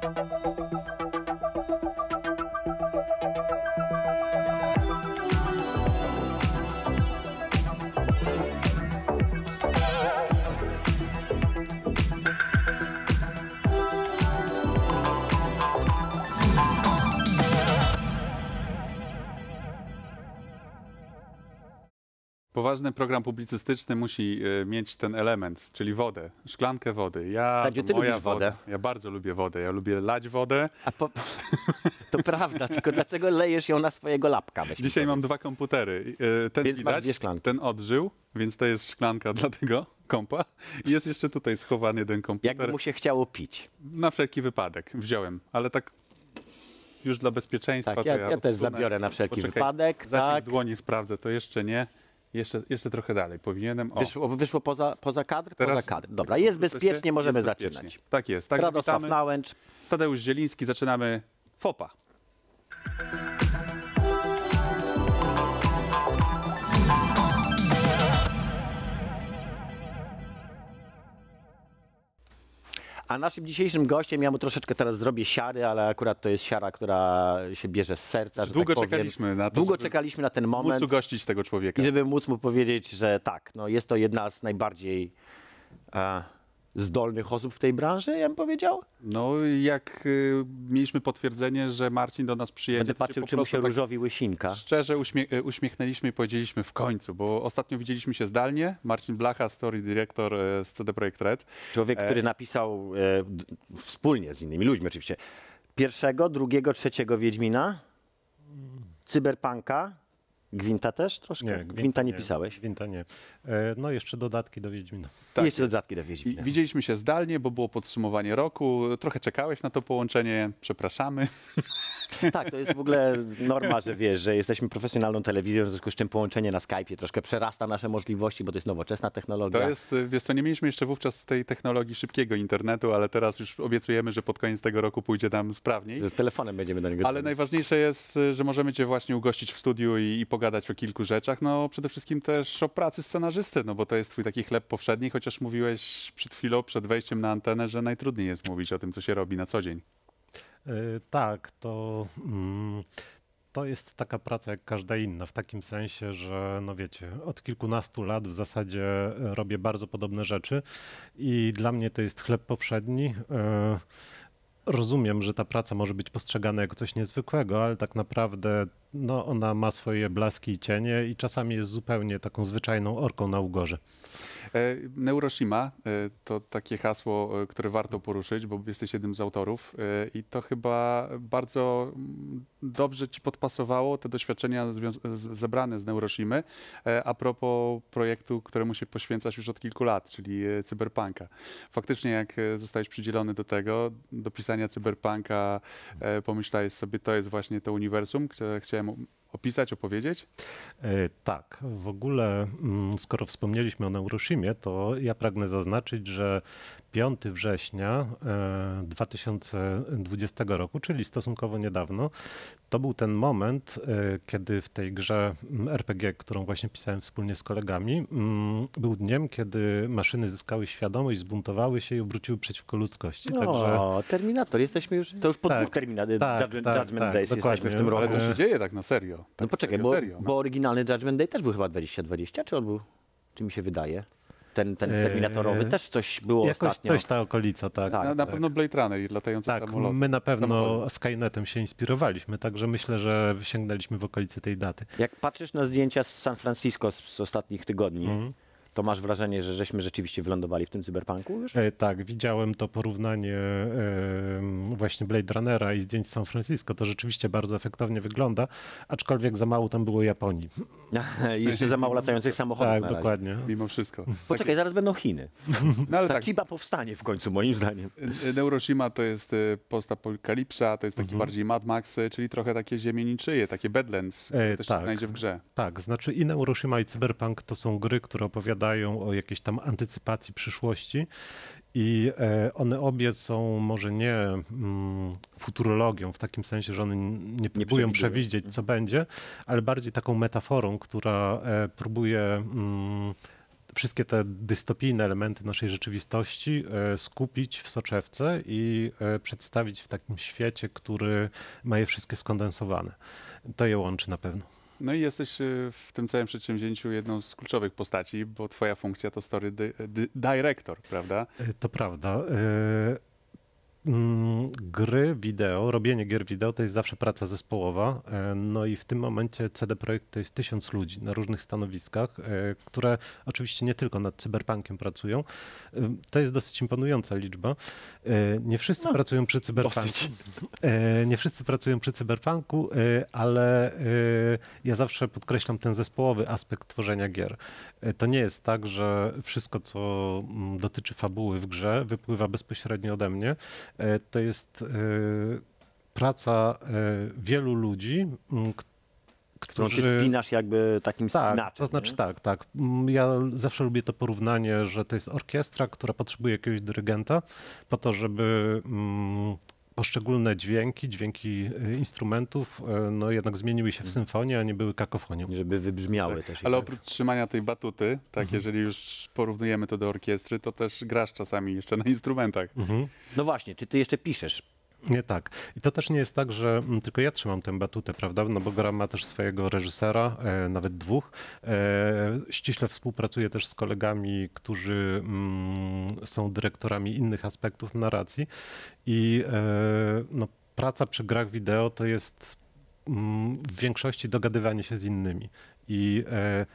Thank you. poważny program publicystyczny musi e, mieć ten element, czyli wodę, szklankę wody. Ja, ty moja lubisz wodę. woda. Ja bardzo lubię wodę, ja lubię lać wodę. A po... To prawda, tylko dlaczego lejesz ją na swojego lapka? Dzisiaj mam dwa komputery. E, ten więc widać, masz dwie szklanki. Ten odżył, więc to jest szklanka dla tego kompa. I jest jeszcze tutaj schowany ten komputer. Jakby mu się chciało pić. Na wszelki wypadek wziąłem, ale tak już dla bezpieczeństwa. Tak, ja, ja, ja też zabiorę na wszelki Poczekaj, wypadek. Zasięg tak. dłoni sprawdzę, to jeszcze nie. Jeszcze, jeszcze trochę dalej powinienem. O. Wyszło, wyszło poza, poza kadr? Teraz poza kadr. Dobra, jest bezpiecznie, możemy jest bezpiecznie. zaczynać. Tak jest. Tak, Radosław witamy. Nałęcz. Tadeusz Zieliński, zaczynamy FOPA. A naszym dzisiejszym gościem, ja mu troszeczkę teraz zrobię siary, ale akurat to jest siara, która się bierze z serca. Że długo tak powiem. czekaliśmy na to. Długo czekaliśmy na ten moment. Móc gościć tego człowieka. I żeby móc mu powiedzieć, że tak, no jest to jedna z najbardziej. Uh, zdolnych osób w tej branży, ja bym powiedział? No, jak y, mieliśmy potwierdzenie, że Marcin do nas przyjedzie... Będę patrzył, czy mu się tak różowi łysinka. Szczerze uśmie y, uśmiechnęliśmy i powiedzieliśmy w końcu, bo ostatnio widzieliśmy się zdalnie. Marcin Blacha, story director y, z CD Projekt Red. Człowiek, e... który napisał e, wspólnie z innymi ludźmi oczywiście pierwszego, drugiego, trzeciego Wiedźmina, Cyberpunka, Gwinta też troszkę? Nie, Gwinta, Gwinta nie, nie, pisałeś? Gwinta nie. E, no jeszcze dodatki do Wiedźmina. Tak, I jeszcze jest. dodatki do Wiedźmina. widzieliśmy się zdalnie, bo było podsumowanie roku. Trochę czekałeś na to połączenie. Przepraszamy. Tak, to jest w ogóle norma, że wiesz, że jesteśmy profesjonalną telewizją, w związku z czym połączenie na Skype'ie troszkę przerasta nasze możliwości, bo to jest nowoczesna technologia. To jest, y, wiesz co, nie mieliśmy jeszcze wówczas tej technologii szybkiego internetu, ale teraz już obiecujemy, że pod koniec tego roku pójdzie tam sprawniej. Z telefonem będziemy do niego Ale najważniejsze jest, y, że możemy cię właśnie ugościć w studiu i, i pogadać o kilku rzeczach. No przede wszystkim też o pracy scenarzysty, no bo to jest twój taki chleb powszedni, chociaż mówiłeś przed chwilą, przed wejściem na antenę, że najtrudniej jest mówić o tym, co się robi na co dzień. E, tak, to, mm, to jest taka praca jak każda inna, w takim sensie, że no wiecie, od kilkunastu lat w zasadzie e, robię bardzo podobne rzeczy i dla mnie to jest chleb powszedni e, rozumiem, że ta praca może być postrzegana jako coś niezwykłego, ale tak naprawdę no, ona ma swoje blaski i cienie i czasami jest zupełnie taką zwyczajną orką na ugorze. E, Neuroshima e, to takie hasło, e, które warto poruszyć, bo jesteś jednym z autorów i to chyba bardzo mm, dobrze ci podpasowało te doświadczenia zebrane z Neuroshimy a propos projektu, któremu się poświęcasz już od kilku lat, czyli cyberpunka. Faktycznie jak zostałeś przydzielony do tego, do pisania cyberpunka, pomyślałeś sobie, to jest właśnie to uniwersum, które chciałem opisać, opowiedzieć? E, tak, w ogóle mm, skoro wspomnieliśmy o Neuroshimie, to ja pragnę zaznaczyć, że 5 września 2020 e, roku, czyli stosunkowo niedawno, to był ten moment, e, kiedy w tej grze RPG, którą właśnie pisałem wspólnie z kolegami, mm, był dniem, kiedy maszyny zyskały świadomość, zbuntowały się i obróciły przeciwko ludzkości. No, Także... Terminator, jesteśmy już, to już po tak, dwóch Terminator, tak, tak, Judgment, tak, Judgment tak, Days jesteśmy w tym roku. Ale to się e, dzieje tak na serio. No tak no poczekaj, serio, bo, serio, no. bo oryginalny Judgment Day też był chyba 2020, czy on był, czy mi się wydaje? ten, ten yy, terminatorowy eee, też coś było jakoś ostatnio. coś ta okolica, tak. tak na, na tak. pewno Blade Runner i latające tak, my na pewno Skynetem się inspirowaliśmy, także myślę, że sięgnęliśmy w okolicy tej daty. Jak patrzysz na zdjęcia z San Francisco z, z ostatnich tygodni, mm to masz wrażenie, że żeśmy rzeczywiście wylądowali w tym cyberpunku już? E, tak, widziałem to porównanie e, właśnie Blade Runnera i zdjęć San Francisco. To rzeczywiście bardzo efektownie wygląda, aczkolwiek za mało tam było Japonii. jeszcze za mało latających tak, samochodów Tak, dokładnie. Mimo wszystko. Poczekaj, zaraz będą Chiny. No, ale Ta tak. Chiba powstanie w końcu, moim zdaniem. E, Neuroshima to jest e, postapokalipsa, to jest taki mhm. bardziej Mad Max, czyli trochę takie niczyje, takie Badlands, e, też tak, się znajdzie w grze. Tak, znaczy i Neuroshima i Cyberpunk to są gry, które opowiadają opowiadają o jakiejś tam antycypacji przyszłości. I e, one obie są może nie mm, futurologią, w takim sensie, że one nie próbują nie przewidzieć, co mhm. będzie, ale bardziej taką metaforą, która e, próbuje. Mm, wszystkie te dystopijne elementy naszej rzeczywistości e, skupić w soczewce i przedstawić w takim świecie, który ma je wszystkie skondensowane. To je łączy na pewno. No i jesteś y, w tym całym przedsięwzięciu jedną z kluczowych postaci, bo twoja funkcja to story director, prawda? E, to prawda. E, Mm, gry wideo, robienie gier wideo to jest zawsze praca zespołowa. E, no i w tym momencie CD Projekt to jest tysiąc ludzi na różnych stanowiskach, e, które oczywiście nie tylko nad cyberpunkiem pracują. E, to jest dosyć imponująca liczba. Nie wszyscy no, pracują przy cyberpunku. Nie wszyscy pracują przy cyberpunku, ale ja zawsze podkreślam ten zespołowy aspekt tworzenia gier. To nie jest tak, że wszystko, co mm, dotyczy fabuły w grze, wypływa bezpośrednio ode mnie E, to jest e, praca e, wielu ludzi, którzy... Którą ty spinasz jakby takim tak, spinaczem. To znaczy nie? tak, tak. Ja zawsze lubię to porównanie, że to jest orkiestra, która potrzebuje jakiegoś dyrygenta po to, żeby poszczególne dźwięki, dźwięki y, instrumentów, y, no jednak zmieniły się w mhm. symfonię, a nie były kakofonią. Żeby wybrzmiały tak. też. Ale tak. oprócz trzymania tej batuty, tak, mhm. jeżeli już porównujemy to do orkiestry, to też grasz czasami jeszcze na instrumentach. Mhm. No właśnie, czy ty jeszcze piszesz nie tak. I to też nie jest tak, że mm, tylko ja trzymam tę batutę, prawda? No bo Gra ma też swojego reżysera, e, nawet dwóch. E, ściśle współpracuję też z kolegami, którzy mm, są dyrektorami innych aspektów narracji. I e, no, praca przy grach wideo to jest mm, w większości dogadywanie się z innymi. I e,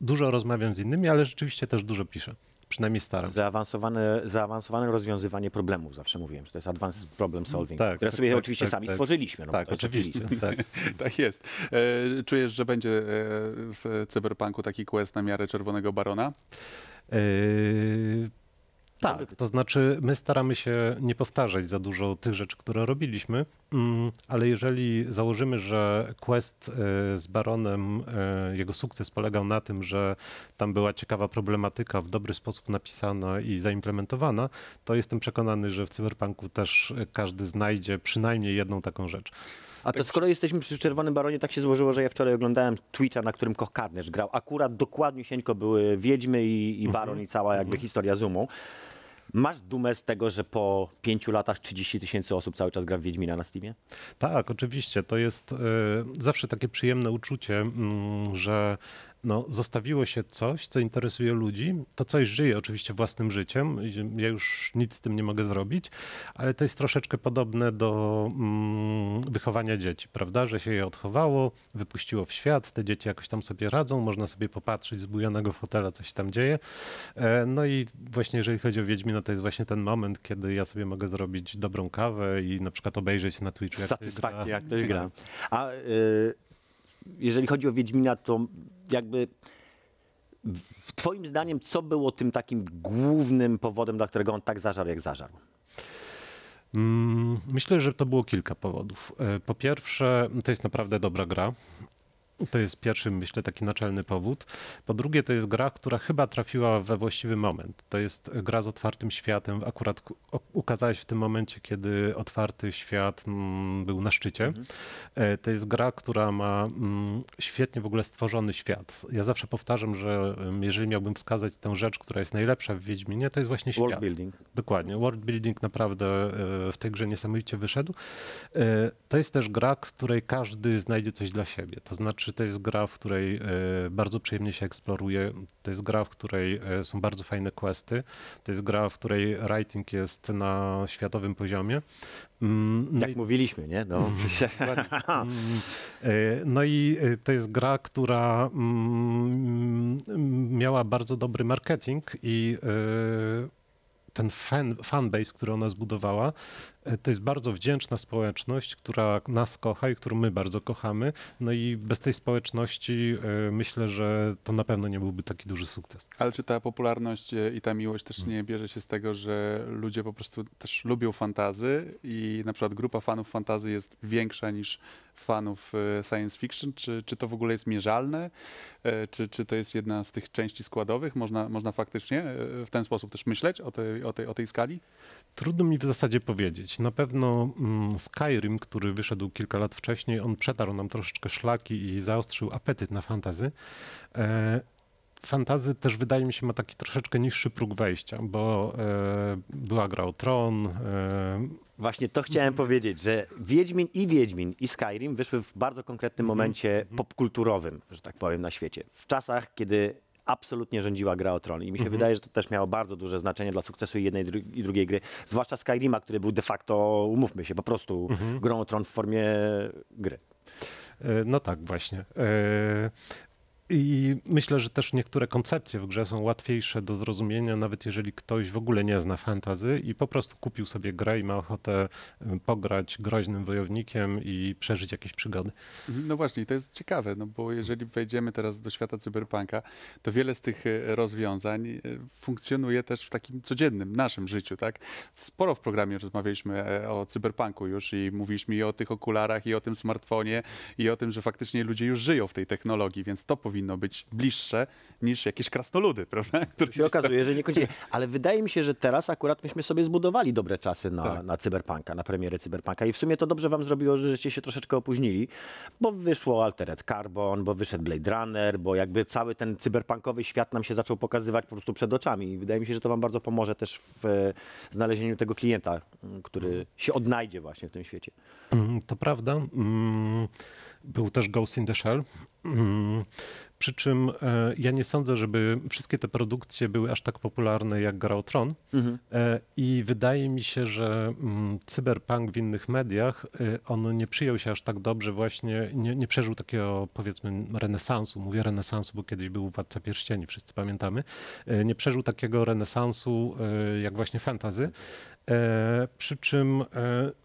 dużo rozmawiam z innymi, ale rzeczywiście też dużo piszę. Przynajmniej staram. Zaawansowane, zaawansowane rozwiązywanie problemów, zawsze mówiłem, że to jest advanced problem solving, tak, które sobie tak, oczywiście tak, sami tak, stworzyliśmy. No, tak, oczywiście. Tak. tak. jest. E, czujesz, że będzie e, w cyberpunku taki quest na miarę Czerwonego Barona? E, tak, to znaczy my staramy się nie powtarzać za dużo tych rzeczy, które robiliśmy, mm, ale jeżeli założymy, że Quest y, z Baronem, y, jego sukces polegał na tym, że tam była ciekawa problematyka w dobry sposób napisana i zaimplementowana, to jestem przekonany, że w Cyberpunku też każdy znajdzie przynajmniej jedną taką rzecz. A to tak. skoro jesteśmy przy Czerwonym Baronie, tak się złożyło, że ja wczoraj oglądałem Twitcha, na którym Koch Karnerz grał. Akurat dokładnie sieńko były Wiedźmy i, i mhm. Baron i cała jakby mhm. historia Zoomu. Masz dumę z tego, że po pięciu latach 30 tysięcy osób cały czas gra w Wiedźmina na Steamie? Tak, oczywiście. To jest y, zawsze takie przyjemne uczucie, y, że no, zostawiło się coś, co interesuje ludzi. To coś żyje oczywiście własnym życiem. Ja już nic z tym nie mogę zrobić, ale to jest troszeczkę podobne do mm, wychowania dzieci, prawda? Że się je odchowało, wypuściło w świat, te dzieci jakoś tam sobie radzą, można sobie popatrzeć z bujonego fotela, coś tam dzieje. E, no i właśnie jeżeli chodzi o Wiedźmina, to jest właśnie ten moment, kiedy ja sobie mogę zrobić dobrą kawę i na przykład obejrzeć na Twitchu, jak jak ktoś tak. gra. A y, jeżeli chodzi o Wiedźmina, to jakby w twoim zdaniem, co było tym takim głównym powodem, dla którego on tak zażarł, jak zażarł? Mm, myślę, że to było kilka powodów. E, po pierwsze, to jest naprawdę dobra gra. To jest pierwszy, myślę, taki naczelny powód. Po drugie, to jest gra, która chyba trafiła we właściwy moment. To jest gra z otwartym światem. Akurat ukazałeś w tym momencie, kiedy otwarty świat mm, był na szczycie. Mhm. E, to jest gra, która ma mm, świetnie w ogóle stworzony świat. Ja zawsze powtarzam, że jeżeli miałbym wskazać tę rzecz, która jest najlepsza w Wiedźminie, to jest właśnie świat. World building. Dokładnie. World building naprawdę e, w tej grze niesamowicie wyszedł. E, to jest też gra, w której każdy znajdzie coś dla siebie. To znaczy, że to jest gra, w której e, bardzo przyjemnie się eksploruje, to jest gra, w której e, są bardzo fajne questy, to jest gra, w której writing jest na światowym poziomie. Mm, no Jak i... mówiliśmy, nie? No. Mm, mm, e, no i to jest gra, która miała bardzo dobry marketing i ten fan, fanbase, który ona zbudowała, to jest bardzo wdzięczna społeczność, która nas kocha i którą my bardzo kochamy. No i bez tej społeczności e, myślę, że to na pewno nie byłby taki duży sukces. Ale czy ta popularność e, i ta miłość też mhm. nie bierze się z tego, że ludzie po prostu też lubią fantazy i na przykład grupa fanów fantazy jest większa niż fanów e, science fiction? Czy, czy to w ogóle jest mierzalne? Czy, czy to jest jedna z tych części składowych? Można, można faktycznie w ten sposób też myśleć o tej, o tej, o tej skali? Trudno mi w zasadzie powiedzieć. Na pewno mm, Skyrim, który wyszedł kilka lat wcześniej, on przetarł nam troszeczkę szlaki i zaostrzył apetyt na fantazy. E, fantazy też wydaje mi się ma taki troszeczkę niższy próg wejścia, bo e, była gra o Tron, e, Właśnie to chciałem mhm. powiedzieć, że Wiedźmin i Wiedźmin i Skyrim wyszły w bardzo konkretnym mhm. momencie mhm. popkulturowym, że tak powiem, na świecie. W czasach, kiedy absolutnie rządziła gra o tron. I mi się mhm. wydaje, że to też miało bardzo duże znaczenie dla sukcesu jednej dru i drugiej gry, zwłaszcza Skyrima, który był de facto, umówmy się, po prostu mhm. grą o tron w formie gry. E, no tak, właśnie. E, i myślę, że też niektóre koncepcje w grze są łatwiejsze do zrozumienia, nawet jeżeli ktoś w ogóle nie zna fantazy i po prostu kupił sobie grę i ma ochotę y, pograć groźnym wojownikiem i przeżyć jakieś przygody. No właśnie, to jest ciekawe, no bo jeżeli wejdziemy teraz do świata cyberpunka, to wiele z tych y, rozwiązań y, funkcjonuje też w takim codziennym, naszym życiu, tak? Sporo w programie rozmawialiśmy e, o cyberpunku już i mówiliśmy i o tych okularach, i o tym smartfonie, i o tym, że faktycznie ludzie już żyją w tej technologii, więc to powinno powinno być bliższe niż jakieś krasnoludy, prawda? Które się okazuje, że niekoniecznie. Ale wydaje mi się, że teraz akurat myśmy sobie zbudowali dobre czasy na, tak. na cyberpunka, na premierę cyberpunka i w sumie to dobrze wam zrobiło, że żeście się troszeczkę opóźnili, bo wyszło Altered Carbon, bo wyszedł Blade Runner, bo jakby cały ten cyberpunkowy świat nam się zaczął pokazywać po prostu przed oczami i wydaje mi się, że to wam bardzo pomoże też w znalezieniu tego klienta, który mm. się odnajdzie właśnie w tym świecie. Mm, to prawda. Mm, był też Ghost in the Shell. Przy czym e, ja nie sądzę, żeby wszystkie te produkcje były aż tak popularne jak Gra o Tron. Mhm. E, I wydaje mi się, że mm, cyberpunk w innych mediach, e, on nie przyjął się aż tak dobrze właśnie, nie, nie przeżył takiego powiedzmy renesansu. Mówię renesansu, bo kiedyś był Władca Pierścieni, wszyscy pamiętamy. Nie przeżył takiego renesansu jak właśnie fantazy. Przy czym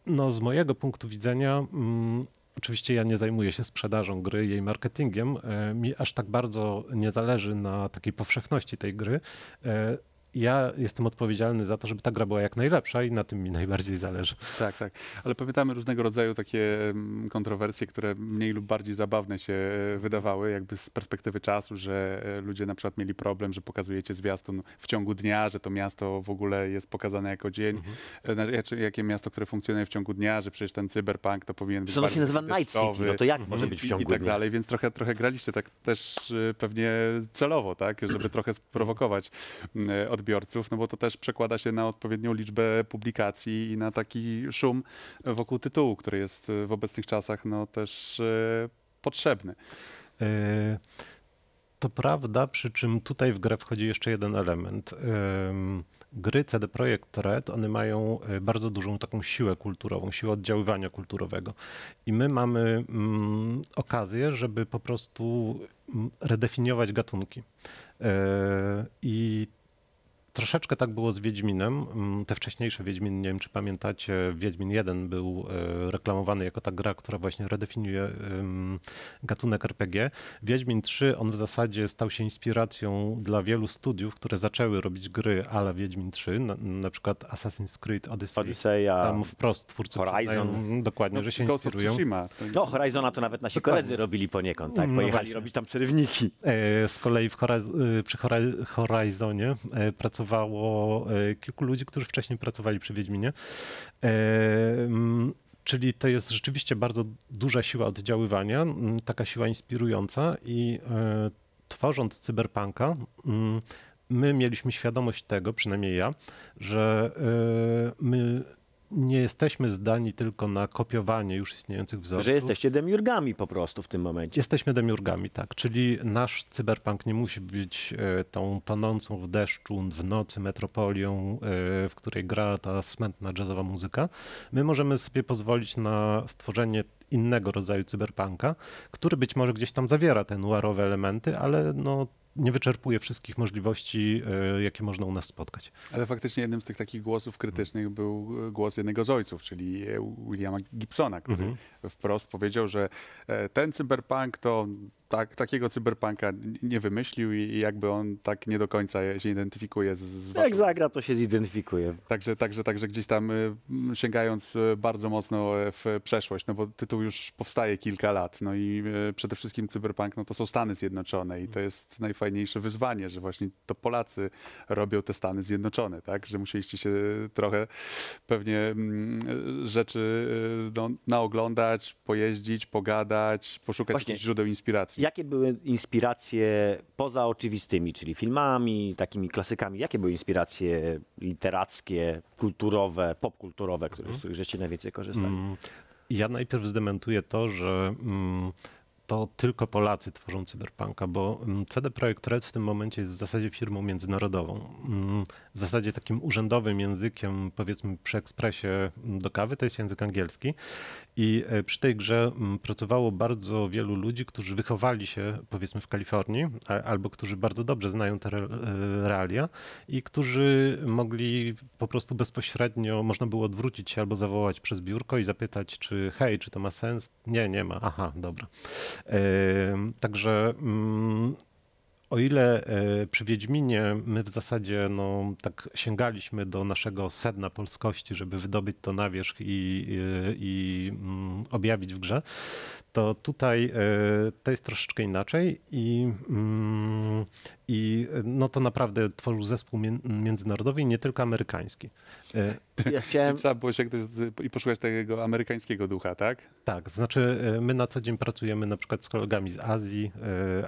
no, z mojego punktu widzenia mm, Oczywiście ja nie zajmuję się sprzedażą gry, jej marketingiem. E, mi aż tak bardzo nie zależy na takiej powszechności tej gry. E, ja jestem odpowiedzialny za to, żeby ta gra była jak najlepsza i na tym mi najbardziej zależy. Tak, tak. Ale pamiętamy różnego rodzaju takie mm, kontrowersje, które mniej lub bardziej zabawne się e, wydawały, jakby z perspektywy czasu, że e, ludzie na przykład mieli problem, że pokazujecie zwiastun w ciągu dnia, że to miasto w ogóle jest pokazane jako dzień. Mhm. E, jakie miasto, które funkcjonuje w ciągu dnia, że przecież ten cyberpunk to powinien być. Że ono się nazywa Night City, no to jak mhm. może być w ciągu i, i tak dnia? dalej, więc trochę, trochę graliście tak też pewnie celowo, tak, żeby trochę sprowokować od odbiorców, no bo to też przekłada się na odpowiednią liczbę publikacji i na taki szum wokół tytułu, który jest w obecnych czasach no też e, potrzebny. E, to prawda, przy czym tutaj w grę wchodzi jeszcze jeden element. E, gry CD Projekt Red, one mają bardzo dużą taką siłę kulturową, siłę oddziaływania kulturowego. I my mamy mm, okazję, żeby po prostu mm, redefiniować gatunki. I troszeczkę tak było z Wiedźminem. Mm, te wcześniejsze Wiedźmin, nie wiem czy pamiętacie, Wiedźmin 1 był e, reklamowany jako ta gra, która właśnie redefiniuje gatunek RPG. Wiedźmin 3, on w zasadzie stał się inspiracją dla wielu studiów, które zaczęły robić gry ale Wiedźmin 3, na, na przykład Assassin's Creed Odyssey. tam wprost twórcy Horizon. Mm, dokładnie, no, że się Ghost inspirują. No Horizona to nawet nasi dokładnie. koledzy robili poniekąd, tak? No Pojechali no robić tam przerywniki. E, z kolei w, e, przy Horizonie pracowali E, kilku ludzi, którzy wcześniej pracowali przy Wiedźminie. E, czyli to jest rzeczywiście bardzo duża siła oddziaływania, taka siła inspirująca i e, tworząc cyberpunka, my mieliśmy świadomość tego, przynajmniej ja, że my nie jesteśmy zdani tylko na kopiowanie już istniejących wzorów. Że jesteście demiurgami po prostu w tym momencie. Jesteśmy demiurgami, tak. Czyli nasz cyberpunk nie musi być e, tą tonącą w deszczu, w nocy metropolią, e, w której gra ta smętna jazzowa muzyka. My możemy sobie pozwolić na stworzenie innego rodzaju cyberpunka, który być może gdzieś tam zawiera te noirowe elementy, ale no nie wyczerpuje wszystkich możliwości, e, jakie można u nas spotkać. Ale faktycznie jednym z tych takich głosów krytycznych był e, głos jednego z ojców, czyli e, Williama Gibsona, który mhm. wprost powiedział, że ten cyberpunk to tak, takiego cyberpunka nie wymyślił i jakby on tak nie do końca się identyfikuje z, z Jak zagra, to się zidentyfikuje. Także, także, także gdzieś tam y, sięgając y, bardzo mocno e, w przeszłość, no bo tytuł już powstaje kilka lat, no i y, przede wszystkim cyberpunk, no to są Stany Zjednoczone i to mhm. jest najfajniejsze wyzwanie, że właśnie to Polacy robią te Stany Zjednoczone, tak, że musieliście się trochę pewnie rzeczy no, naoglądać, pojeździć, pogadać, poszukać właśnie. jakichś źródeł inspiracji. Jakie były inspiracje poza oczywistymi, czyli filmami, takimi klasykami? Jakie były inspiracje literackie, kulturowe, popkulturowe, które, mhm. z których żeście najwięcej korzystali? Mm, ja najpierw zdementuję to, że mm, to tylko Polacy tworzą cyberpunka, bo mm, CD Projekt Red w tym momencie jest w zasadzie firmą międzynarodową. W zasadzie takim urzędowym językiem, powiedzmy przy ekspresie do kawy, to jest język angielski i e, przy tej grze mm, pracowało bardzo wielu ludzi, którzy wychowali się powiedzmy w Kalifornii, albo którzy bardzo dobrze znają te e, realia i którzy mogli po prostu bezpośrednio, można było odwrócić się albo zawołać przez biurko i zapytać, czy hej, czy to ma sens? Nie, nie ma. Aha, dobra. E, także mm, o ile e, przy Wiedźminie my w zasadzie no, tak sięgaliśmy do naszego sedna polskości, żeby wydobyć to na wierzch i, e, i, i mm, objawić w grze, to tutaj e, to jest troszeczkę inaczej mm, i, no to naprawdę tworzył zespół międzynarodowy i nie tylko amerykański. E, ja chciałem... Trzeba było i poszukać takiego amerykańskiego ducha, tak? Tak, znaczy e, my na co dzień pracujemy na przykład z kolegami z Azji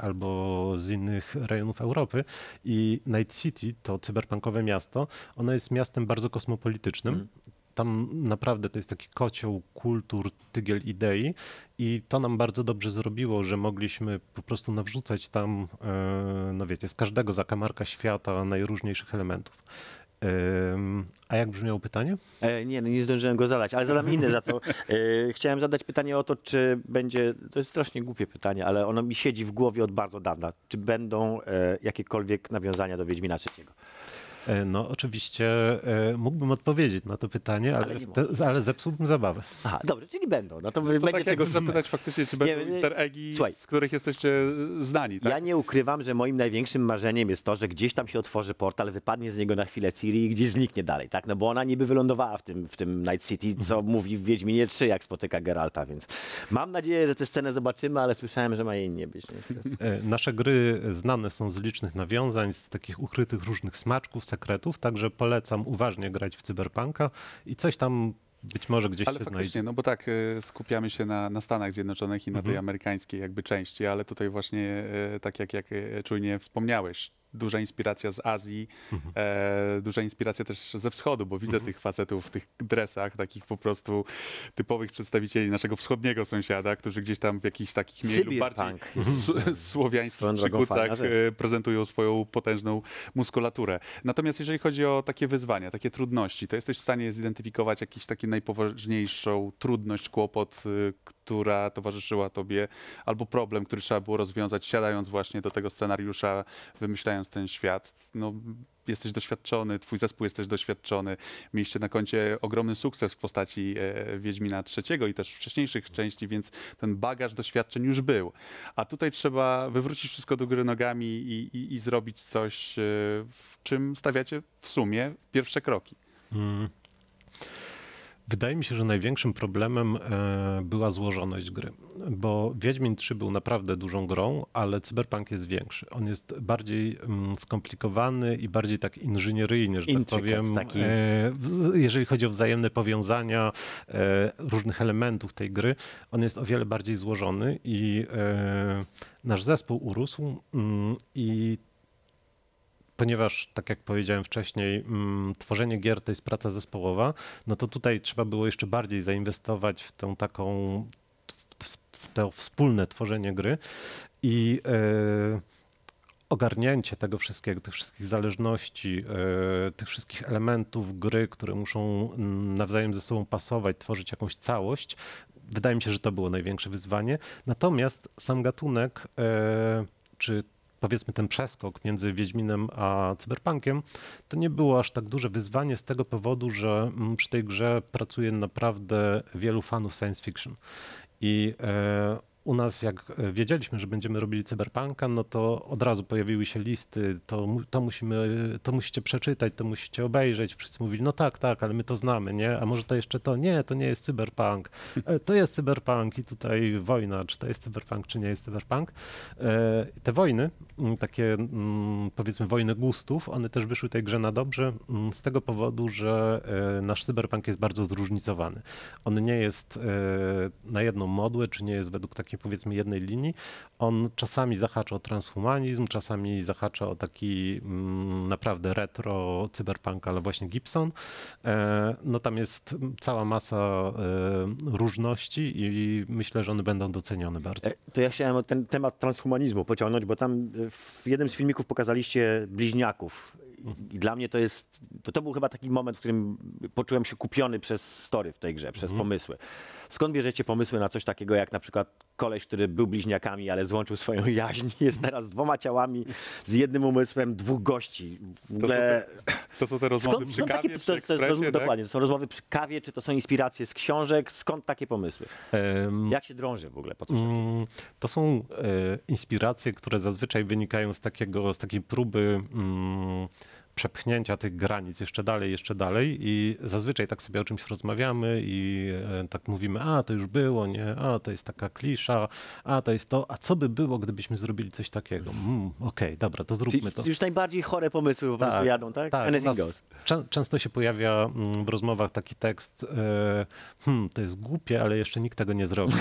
albo z innych rejonów Europy i Night City, to cyberpunkowe miasto, ono jest miastem bardzo kosmopolitycznym, mm. Tam naprawdę to jest taki kocioł kultur, tygiel idei i to nam bardzo dobrze zrobiło, że mogliśmy po prostu nawrzucać tam, e, no wiecie, z każdego zakamarka świata najróżniejszych elementów. A jak brzmiało pytanie? E, nie, no nie zdążyłem go zadać, ale zadam inne za to. E, chciałem zadać pytanie o to, czy będzie, to jest strasznie głupie pytanie, ale ono mi siedzi w głowie od bardzo dawna. Czy będą jakiekolwiek nawiązania do Wiedźmina III? E, no oczywiście e, mógłbym odpowiedzieć na to pytanie, ale, ale, te, ale zepsułbym zabawę. Aha, dobrze, czyli będą. No to, no to będzie tak czegoś... zapytać faktycznie, czy będą easter eggi, Słuchaj, z których jesteście znani. Tak? Ja nie ukrywam, że moim największym marzeniem jest to, że gdzieś tam się otworzy portal, wypadnie z niego na chwilę Ciri i gdzieś zniknie dalej, tak? No bo ona niby wylądowała w tym, w tym Night City, co mhm. mówi w Wiedźminie 3, jak spotyka Geralta, więc mam nadzieję, że tę scenę zobaczymy, ale słyszałem, że ma jej nie być. Niestety. E, nasze gry znane są z licznych nawiązań, z takich ukrytych różnych smaczków, sekretów, także polecam uważnie grać w Cyberpunka i coś tam być może gdzieś ale się faktycznie, znajdzie. No bo tak, e, skupiamy się na, na Stanach Zjednoczonych i na mhm. tej amerykańskiej jakby części, ale tutaj właśnie e, tak jak, jak e, czujnie wspomniałeś, duża inspiracja z Azji, mhm. e, duża inspiracja też ze wschodu, bo widzę mhm. tych facetów w tych dresach, takich po prostu typowych przedstawicieli naszego wschodniego sąsiada, którzy gdzieś tam w jakichś takich mniej lub bardziej mhm. Mhm. słowiańskich przykucach e, prezentują swoją potężną muskulaturę. Natomiast jeżeli chodzi o takie wyzwania, takie trudności, to jesteś w stanie zidentyfikować jakąś taką najpoważniejszą trudność, kłopot, e, która towarzyszyła tobie, albo problem, który trzeba było rozwiązać, siadając właśnie do tego scenariusza, wymyślając ten świat. No, jesteś doświadczony, twój zespół jesteś doświadczony. Mieliście na koncie ogromny sukces w postaci e, Wiedźmina III i też wcześniejszych części, więc ten bagaż doświadczeń już był. A tutaj trzeba wywrócić wszystko do góry nogami i, i, i zrobić coś, e, w czym stawiacie w sumie pierwsze kroki. Mm. Wydaje mi się, że największym problemem e, była złożoność gry, bo Wiedźmin 3 był naprawdę dużą grą, ale Cyberpunk jest większy. On jest bardziej mm, skomplikowany i bardziej tak inżynieryjny, że Intricate, tak powiem. Taki. E, jeżeli chodzi o wzajemne powiązania e, różnych elementów tej gry, on jest o wiele bardziej złożony i nasz zespół urósł mm, i ponieważ, tak jak powiedziałem wcześniej, mm, tworzenie gier to jest praca zespołowa, no to tutaj trzeba było jeszcze bardziej zainwestować w tą taką, w, w to wspólne tworzenie gry i e, ogarnięcie tego wszystkiego, tych wszystkich zależności, e, tych wszystkich elementów gry, które muszą mm, nawzajem ze sobą pasować, tworzyć jakąś całość. Wydaje mi się, że to było największe wyzwanie. Natomiast sam gatunek, yy, czy powiedzmy ten przeskok między Wiedźminem a Cyberpunkiem, to nie było aż tak duże wyzwanie z tego powodu, że mm, przy tej grze pracuje naprawdę wielu fanów science fiction. I e, u nas, jak e, wiedzieliśmy, że będziemy robili cyberpunka, no to od razu pojawiły się listy, to, to, musimy, to musicie przeczytać, to musicie obejrzeć. Wszyscy mówili, no tak, tak, ale my to znamy, nie? A może to jeszcze to? Nie, to nie jest cyberpunk. E, to jest cyberpunk i tutaj wojna, czy to jest cyberpunk, czy nie jest cyberpunk. E, te wojny, mm, takie mm, powiedzmy wojny gustów, one też wyszły tej grze na dobrze mm, z tego powodu, że nasz cyberpunk jest bardzo zróżnicowany. On nie jest na jedną modłę, czy nie jest według takiej takiej powiedzmy jednej linii. On czasami zahacza o transhumanizm, czasami zahacza o taki mm, naprawdę retro cyberpunk, ale właśnie Gibson. E, no tam jest cała masa e, różności i myślę, że one będą docenione bardzo. E, to ja chciałem ten temat transhumanizmu pociągnąć, bo tam w jednym z filmików pokazaliście bliźniaków i dla mnie to jest, to, to był chyba taki moment, w którym poczułem się kupiony przez story w tej grze, przez mhm. pomysły. Skąd bierzecie pomysły na coś takiego jak na przykład koleś, który był bliźniakami, ale złączył swoją jaźń, jest teraz dwoma ciałami, z jednym umysłem, dwóch gości. W ogóle... to, są te, to są te rozmowy skąd, przy kawie, takie, przy to, to tak? Dokładnie, to są rozmowy przy kawie, czy to są inspiracje z książek, skąd takie pomysły? Um, jak się drąży w ogóle? Po coś um, to są e, inspiracje, które zazwyczaj wynikają z, takiego, z takiej próby... Um, przepchnięcia tych granic jeszcze dalej, jeszcze dalej i zazwyczaj tak sobie o czymś rozmawiamy i e, tak mówimy, a to już było, nie, a to jest taka klisza, a to jest to, a co by było, gdybyśmy zrobili coś takiego? Mm, Okej, okay, dobra, to zróbmy Czyli to. Już najbardziej chore pomysły po prostu tak, jadą, tak? tak goes. często się pojawia mm, w rozmowach taki tekst, e, hmm, to jest głupie, ale jeszcze nikt tego nie zrobił.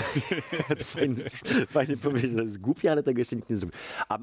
fajnie, fajnie powiedzieć, to jest głupie, ale tego jeszcze nikt nie zrobił. A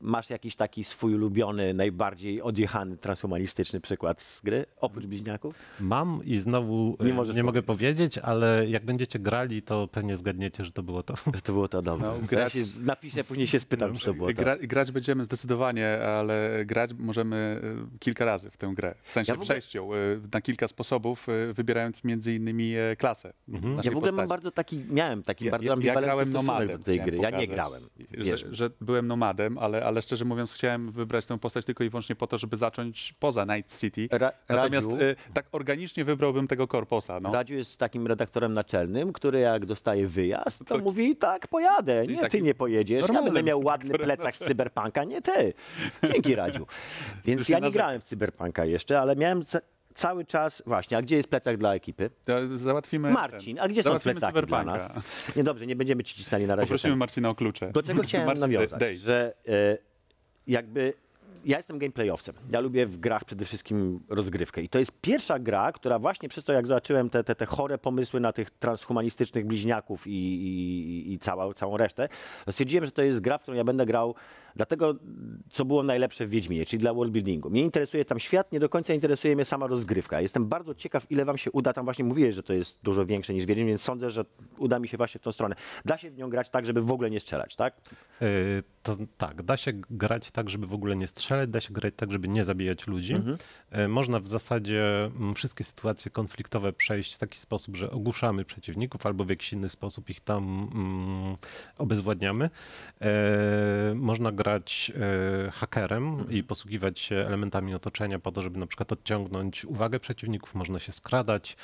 masz jakiś taki swój ulubiony, najbardziej odjechany transhumanistyczny przykład z gry, oprócz bliźniaków? Mam i znowu nie, e, nie powiedzieć. mogę powiedzieć, ale jak będziecie grali, to pewnie zgadniecie, że to było to. Że to było to, dobre. No, grać... się, napiszę, później się spytam, no, czy to było to. grać będziemy zdecydowanie, ale grać możemy e, kilka razy w tę grę. W sensie ja w ogóle... przejść ją e, na kilka sposobów, wybierając między innymi klasę mhm. Ja w ogóle mam bardzo taki, miałem taki ja, bardzo ja, ambiwalentny ja nomadem do tej gry. Pokazać, ja nie grałem. Że, że, byłem nomadem, ale, ale szczerze mówiąc chciałem wybrać tę postać tylko i wyłącznie po to, żeby zacząć zacząć poza Night City. Ra Natomiast y, tak organicznie wybrałbym tego korposa. No. Radziu jest takim redaktorem naczelnym, który jak dostaje wyjazd, to, mówi tak, pojadę. Nie, ty nie pojedziesz. Ja będę miał ładny plecak z cyberpunka, nie ty. Dzięki Radziu. Więc ja nie grałem w cyberpunka jeszcze, ale miałem cały czas, właśnie, a gdzie jest plecak dla ekipy? To załatwimy. Marcin, a gdzie są plecaki dla nas? Nie, dobrze, nie będziemy ci cisnęli na razie. Poprosimy ten. Marcina o klucze. Do czego chciałem Marcin nawiązać, Day. że y, jakby ja jestem gameplayowcem. Ja lubię w grach przede wszystkim rozgrywkę. I to jest pierwsza gra, która właśnie przez to, jak zobaczyłem te, te, te chore pomysły na tych transhumanistycznych bliźniaków i, i, i cała, całą resztę, stwierdziłem, że to jest gra, w którą ja będę grał Dlatego, co było najlepsze w Wiedźminie, czyli dla worldbuildingu. Mnie interesuje tam świat, nie do końca interesuje mnie sama rozgrywka. Jestem bardzo ciekaw, ile wam się uda. Tam właśnie mówiłeś, że to jest dużo większe niż Wiedźmin, więc sądzę, że uda mi się właśnie w tą stronę. Da się w nią grać tak, żeby w ogóle nie strzelać, tak? Yy, to, tak, da się grać tak, żeby w ogóle nie strzelać, da się grać tak, żeby nie zabijać ludzi. Yy, można w zasadzie mm, wszystkie sytuacje konfliktowe przejść w taki sposób, że ogłuszamy przeciwników albo w jakiś inny sposób ich tam mm, obezwładniamy. Yy, można grać grać e, hakerem i posługiwać się elementami otoczenia po to, żeby na przykład odciągnąć uwagę przeciwników, można się skradać.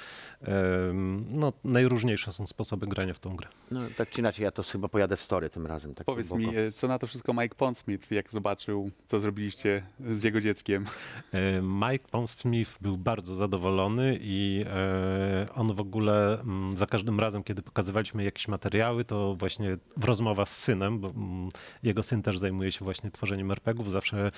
No, najróżniejsze są sposoby grania w tą grę. No, tak czy inaczej, ja to chyba pojadę w story tym razem. Tak Powiedz głęboko. mi, e, co na to wszystko Mike Pondsmith, jak zobaczył, co zrobiliście z jego dzieckiem? E, Mike Pondsmith był bardzo zadowolony i on w ogóle mm, za każdym razem, kiedy pokazywaliśmy jakieś materiały, to właśnie w rozmowach z synem, bo mm, jego syn też zajmuje zajmuje się właśnie tworzeniem RPG-ów, zawsze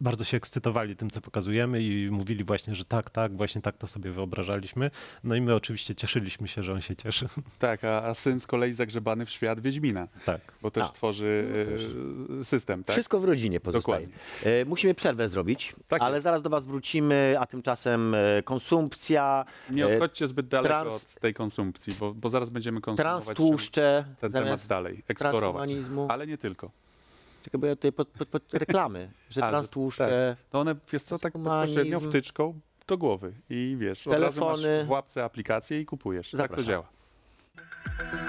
bardzo się ekscytowali tym, co pokazujemy i mówili właśnie, że tak, tak, właśnie tak to sobie wyobrażaliśmy. No i my oczywiście cieszyliśmy się, że on się cieszy. Tak, a, a syn z kolei zagrzebany w świat Wiedźmina. Tak. Bo też a, tworzy no e, system, tak? Wszystko w rodzinie pozostaje. Dokładnie. E, musimy przerwę zrobić, tak ale zaraz do was wrócimy, a tymczasem e, konsumpcja. Nie odchodźcie zbyt daleko trans... od tej konsumpcji, bo, bo zaraz będziemy konsumować trans tłuszcze, ten temat dalej, eksplorować. Ale nie tylko bo ja tutaj pod, pod, pod reklamy, że teraz trans tłuszcze. Tak. To one, wiesz co, tak bezpośrednio wtyczką do głowy i wiesz, Telefony. od razu masz w łapce aplikację i kupujesz. Zapraszam. Tak to działa.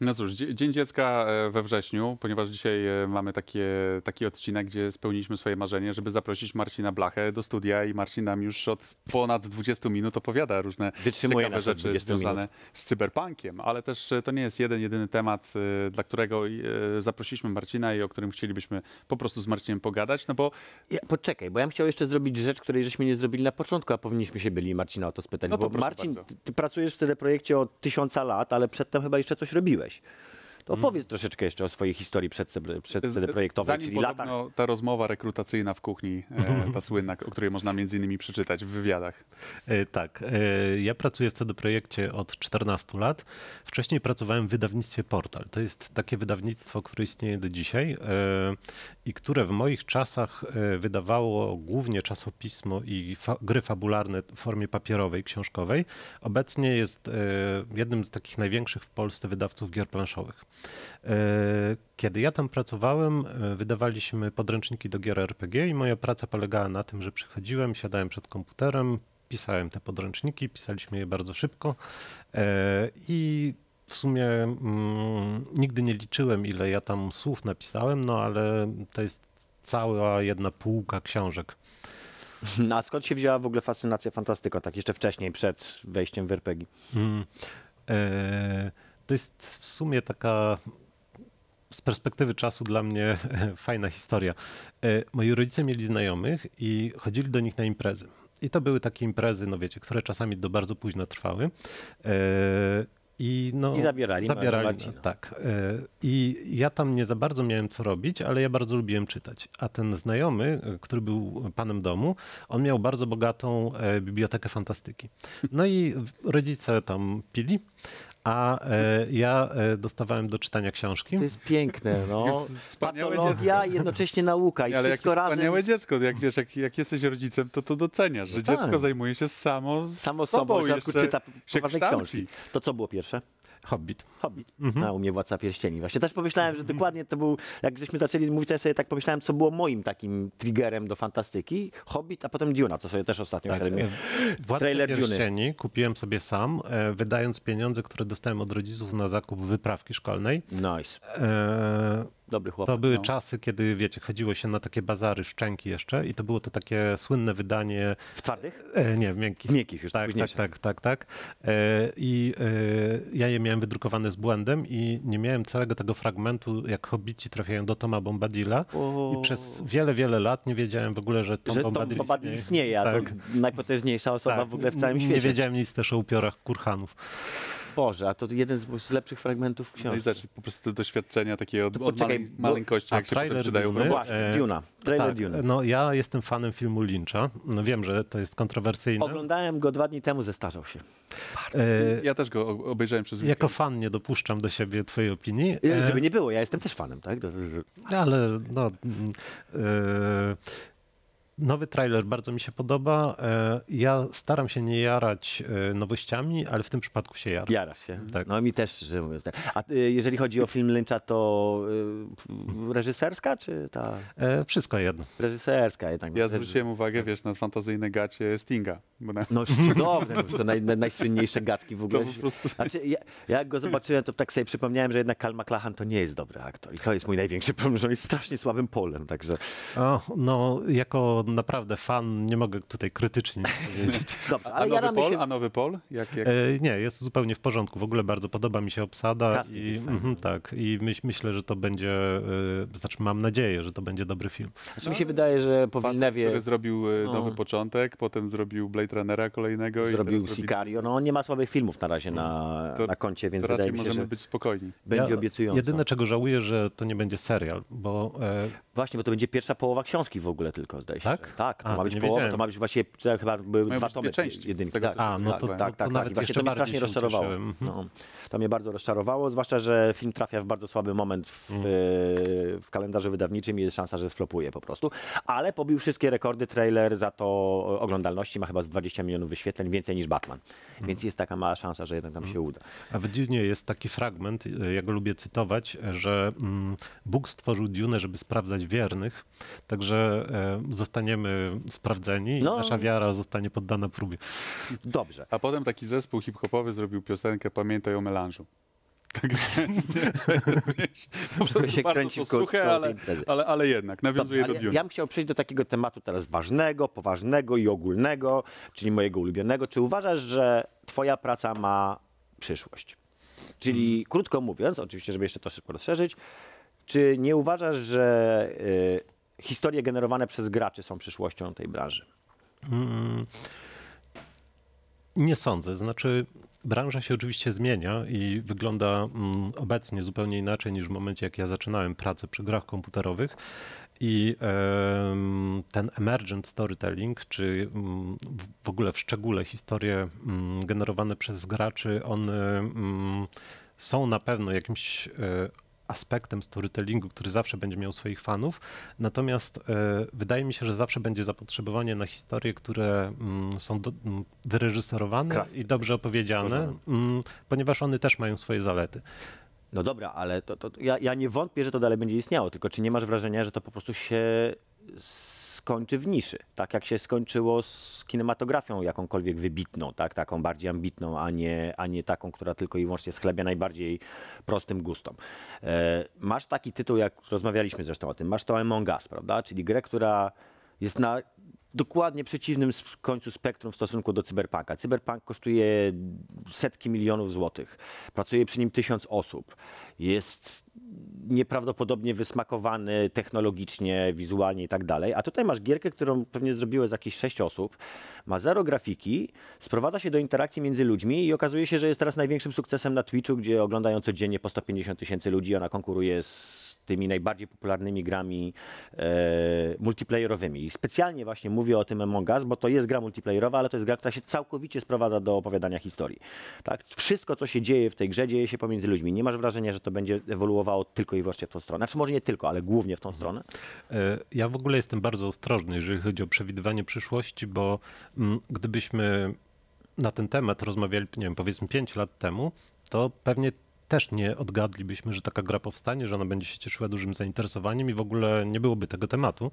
No cóż, Dzień Dziecka e, we wrześniu, ponieważ dzisiaj e, mamy takie, taki odcinek, gdzie spełniliśmy swoje marzenie, żeby zaprosić Marcina Blachę do studia i Marcin nam już od ponad 20 minut opowiada różne Wytrzymuje ciekawe rzeczy związane minut. z cyberpunkiem, ale też e, to nie jest jeden, jedyny temat, dla którego zaprosiliśmy Marcina i o którym chcielibyśmy po prostu z Marcinem pogadać, no bo... Ja, poczekaj, bo ja bym chciał jeszcze zrobić rzecz, której żeśmy nie zrobili na początku, a powinniśmy się byli Marcina o to spytać, no to bo Marcin, ty pracujesz w tym projekcie od tysiąca lat, ale przedtem chyba jeszcze coś robiłeś. euch. Mhm. Opowiedz mm. troszeczkę jeszcze o swojej historii przed, przed projektowej, Zanim czyli lata. ta rozmowa rekrutacyjna w kuchni, e, ta słynna, o której można między innymi przeczytać w wywiadach. E, tak. E, ja pracuję w CD Projekcie od 14 lat. Wcześniej pracowałem w wydawnictwie Portal. To jest takie wydawnictwo, które istnieje do dzisiaj i które w moich czasach wydawało głównie czasopismo i fa gry fabularne w formie papierowej, książkowej. Obecnie jest jednym z takich największych w Polsce wydawców gier planszowych. E, kiedy ja tam pracowałem, e, wydawaliśmy podręczniki do gier RPG i moja praca polegała na tym, że przychodziłem, siadałem przed komputerem, pisałem te podręczniki, pisaliśmy je bardzo szybko e, i w sumie mm, nigdy nie liczyłem, ile ja tam słów napisałem, no ale to jest cała jedna półka książek. No, a skąd się wzięła w ogóle fascynacja fantastyka? tak jeszcze wcześniej, przed wejściem w RPG? Mm, to jest w sumie taka z perspektywy czasu dla mnie fajna historia. E, moi rodzice mieli znajomych i chodzili do nich na imprezy. I to były takie imprezy, no wiecie, które czasami do bardzo późna trwały. E, I, no, I zabierali, zabierali no, Marcina. Tak. E, I ja tam nie za bardzo miałem co robić, ale ja bardzo lubiłem czytać. A ten znajomy, który był panem domu, on miał bardzo bogatą bibliotekę fantastyki. No i rodzice tam pili a e, ja e, dostawałem do czytania książki. To jest piękne, no. Wspaniałe Patologia, dziecko. jednocześnie nauka i Ale wszystko jakie razem. wspaniałe dziecko, jak wiesz, jak, jak jesteś rodzicem, to to doceniasz, że dziecko zajmuje się samo, samo sobą, sobą czyta się książki. To co było pierwsze? Hobbit. Hobbit. Mhm. A u mnie Władca Pierścieni. Właśnie też pomyślałem, że dokładnie to był, jak żeśmy zaczęli mówić, to ja sobie tak pomyślałem, co było moim takim triggerem do fantastyki. Hobbit, a potem Duna, to sobie też ostatnio tak. Szeremię. E, Władca Trailer Pierścieni Duny. kupiłem sobie sam, e, wydając pieniądze, które dostałem od rodziców na zakup wyprawki szkolnej. Nice. E, Dobry chłopak. To były no. czasy, kiedy, wiecie, chodziło się na takie bazary szczęki jeszcze i to było to takie słynne wydanie... W twardych? E, nie, w miękkich. Miękkich już, tak, tak, tak, tak, tak. E, I e, ja je miałem wydrukowane z błędem i nie miałem całego tego fragmentu, jak hobici trafiają do Toma Bombadilla o... i przez wiele, wiele lat nie wiedziałem w ogóle, że Tom, że Bombadil, Tom Bombadil istnieje. istnieje tak. To najpotężniejsza osoba tak. w ogóle w całym świecie. Nie wiedziałem nic też o upiorach kurhanów a to jeden z, lepszych fragmentów książki. No i zacznij po prostu te doświadczenia takie od, to, od poczekaj, maleńkości, jak się potem przydają. Duny, no. właśnie, e, Duna. Trailer tak, Duna. E, no ja jestem fanem filmu Lyncha. No, wiem, że to jest kontrowersyjne. Oglądałem go dwa dni temu, zestarzał się. E, ja też go obejrzałem przez weekend. Jako fan nie dopuszczam do siebie twojej opinii. E, e, żeby nie było, ja jestem też fanem, tak? Do, do, do. Ale no... Mm, e, Nowy trailer bardzo mi się podoba. E, ja staram się nie jarać e, nowościami, ale w tym przypadku się jaram. Jarasz się. Tak. No mi też, że mówiąc tak. A e, jeżeli chodzi o film Lyncha, to reżyserska czy ta? Wszystko jedno. Reżyserska jednak. Ja zwróciłem uwagę, wiesz, na fantazyjne gacie Stinga. Na... No cudowne, no to naj, najsłynniejsze gadki w ogóle. To po prostu... Znaczy, ja, jak go zobaczyłem, to tak sobie przypomniałem, że jednak Cal McLachan to nie jest dobry aktor. I to jest mój największy problem, że on jest strasznie słabym polem, także... O, no, jako naprawdę fan, nie mogę tutaj krytycznie powiedzieć. Dobra, ale a, nowy pol, się... a nowy pol? Jak, jak... E, nie, jest zupełnie w porządku. W ogóle bardzo podoba mi się obsada. i, mm, tak, i myślę, że to będzie, y, znaczy mam nadzieję, że to będzie dobry film. Znaczy no, mi się wydaje, że po Wilnewie... który zrobił e, no. Nowy Początek, potem zrobił Blade Runnera kolejnego. Zrobił i Sicario. No on nie ma słabych filmów na razie na, to, na koncie, więc to wydaje mi się, możemy że być spokojni. Będzie ja, obiecująco. Jedyne, czego żałuję, że to nie będzie serial, bo... E... Właśnie, bo to będzie pierwsza połowa książki w ogóle tylko, zdaje się. Tak? tak? Tak, to, A, ma, być połowę, to ma być właśnie chyba były Mają dwa tomy części jedynki. Tak, tak, A, no to, tak, tak, tak, tak. To tak. I tak. właśnie to mnie strasznie rozczarowało. No. To mnie bardzo rozczarowało, zwłaszcza, że film trafia w bardzo słaby moment w, mm. w kalendarzu wydawniczym i jest szansa, że sflopuje po prostu. Ale pobił wszystkie rekordy trailer za to oglądalności, ma chyba z 20 milionów wyświetleń, więcej niż Batman. Mm. Więc jest taka mała szansa, że jednak tam mm. się uda. A w Dune jest taki fragment, ja go lubię cytować, że mm, Bóg stworzył Dune, żeby sprawdzać wiernych, także e, zostaniemy sprawdzeni i no. nasza wiara zostanie poddana próbie. Dobrze. A potem taki zespół hip-hopowy zrobił piosenkę Pamiętaj o Melanie melanżu. Także to się bardzo kręci to suche, ale, ale, ale, jednak nawiązuje do Dune. Ja, ja bym chciał przejść do takiego tematu teraz ważnego, poważnego i ogólnego, czyli mojego ulubionego. Czy uważasz, że twoja praca ma przyszłość? Czyli hmm. krótko mówiąc, oczywiście, żeby jeszcze to szybko rozszerzyć, czy nie uważasz, że y, historie generowane przez graczy są przyszłością tej branży? Hmm. Nie sądzę. Znaczy, Branża się oczywiście zmienia i wygląda mm, obecnie zupełnie inaczej niż w momencie, jak ja zaczynałem pracę przy grach komputerowych. I ten emergent storytelling, czy mm, w ogóle w szczególe historie mm, generowane przez graczy, one są na pewno jakimś e, aspektem storytellingu, który zawsze będzie miał swoich fanów. Natomiast e, wydaje mi się, że zawsze będzie zapotrzebowanie na historie, które mm, są mm, wyreżyserowane i dobrze opowiedziane, mm, ponieważ one też mają swoje zalety. No dobra, ale to, to ja, ja nie wątpię, że to dalej będzie istniało, tylko czy nie masz wrażenia, że to po prostu się kończy w niszy. Tak jak się skończyło z kinematografią jakąkolwiek wybitną, tak? taką bardziej ambitną, a nie, a nie taką, która tylko i wyłącznie schlebia najbardziej prostym gustom. E, masz taki tytuł, jak rozmawialiśmy zresztą o tym, masz to Among Us, prawda? Czyli grę, która jest na dokładnie przeciwnym końcu spektrum w stosunku do cyberpunka. Cyberpunk kosztuje setki milionów złotych. Pracuje przy nim tysiąc osób. Jest nieprawdopodobnie wysmakowany technologicznie, wizualnie i tak dalej. A tutaj masz gierkę, którą pewnie zrobiło z jakichś sześć osób. Ma zero grafiki, sprowadza się do interakcji między ludźmi i okazuje się, że jest teraz największym sukcesem na Twitchu, gdzie oglądają codziennie po 150 tysięcy ludzi. Ona konkuruje z tymi najbardziej popularnymi grami e, multiplayerowymi. I specjalnie właśnie mówię o tym Among Us, bo to jest gra multiplayerowa, ale to jest gra, która się całkowicie sprowadza do opowiadania historii. Tak? Wszystko, co się dzieje w tej grze, dzieje się pomiędzy ludźmi. Nie masz wrażenia, że to będzie ewoluowało tylko i wyłącznie w tą stronę. Znaczy może nie tylko, ale głównie w tą mhm. stronę. E, ja w ogóle jestem bardzo ostrożny, jeżeli chodzi o przewidywanie przyszłości, bo m, mm, gdybyśmy na ten temat rozmawiali, nie wiem, powiedzmy 5 lat temu, to pewnie też nie odgadlibyśmy, że taka gra powstanie, że ona będzie się cieszyła dużym zainteresowaniem i w ogóle nie byłoby tego tematu.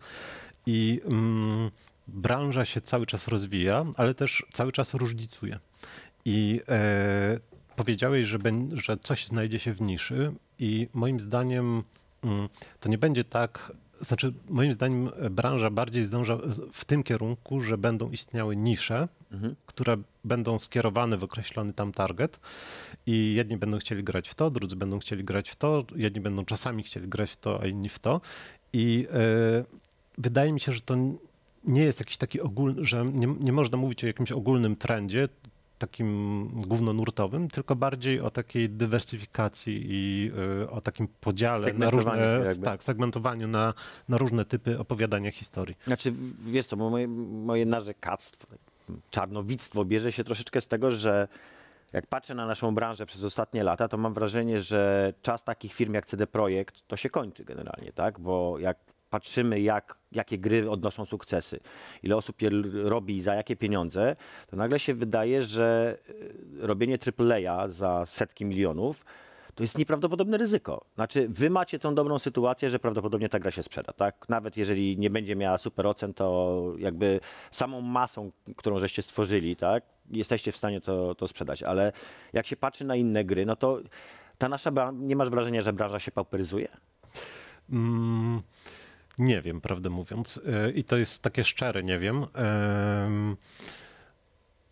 I mm, branża się cały czas rozwija, ale też cały czas różnicuje. I e, powiedziałeś, że, że coś znajdzie się w niszy i moim zdaniem mm, to nie będzie tak, znaczy moim zdaniem branża bardziej zdąża w tym kierunku, że będą istniały nisze, Mhm. które będą skierowane w określony tam target i jedni będą chcieli grać w to, drudzy będą chcieli grać w to, jedni będą czasami chcieli grać w to, a inni w to. I yy, wydaje mi się, że to nie jest jakiś taki ogólny, że nie, nie można mówić o jakimś ogólnym trendzie, takim głównonurtowym, tylko bardziej o takiej dywersyfikacji i e, o takim podziale na różne, tak, segmentowaniu na, na różne typy opowiadania historii. Znaczy, wiesz to moje, moje narzekactwo, czarnowictwo bierze się troszeczkę z tego, że jak patrzę na naszą branżę przez ostatnie lata, to mam wrażenie, że czas takich firm jak CD Projekt to się kończy generalnie, tak? Bo jak patrzymy, jak, jakie gry odnoszą sukcesy, ile osób je robi i za jakie pieniądze, to nagle się wydaje, że e, robienie AAA za setki milionów to jest nieprawdopodobne ryzyko. Znaczy, wy macie tą dobrą sytuację, że prawdopodobnie ta gra się sprzeda, tak? Nawet jeżeli nie będzie miała super ocen, to jakby samą masą, którą żeście stworzyli, tak? Jesteście w stanie to, to sprzedać, ale jak się patrzy na inne gry, no to ta nasza, nie masz wrażenia, że branża się pauperyzuje? Mm, nie wiem, prawdę mówiąc. E, I to jest takie szczere, nie wiem. Um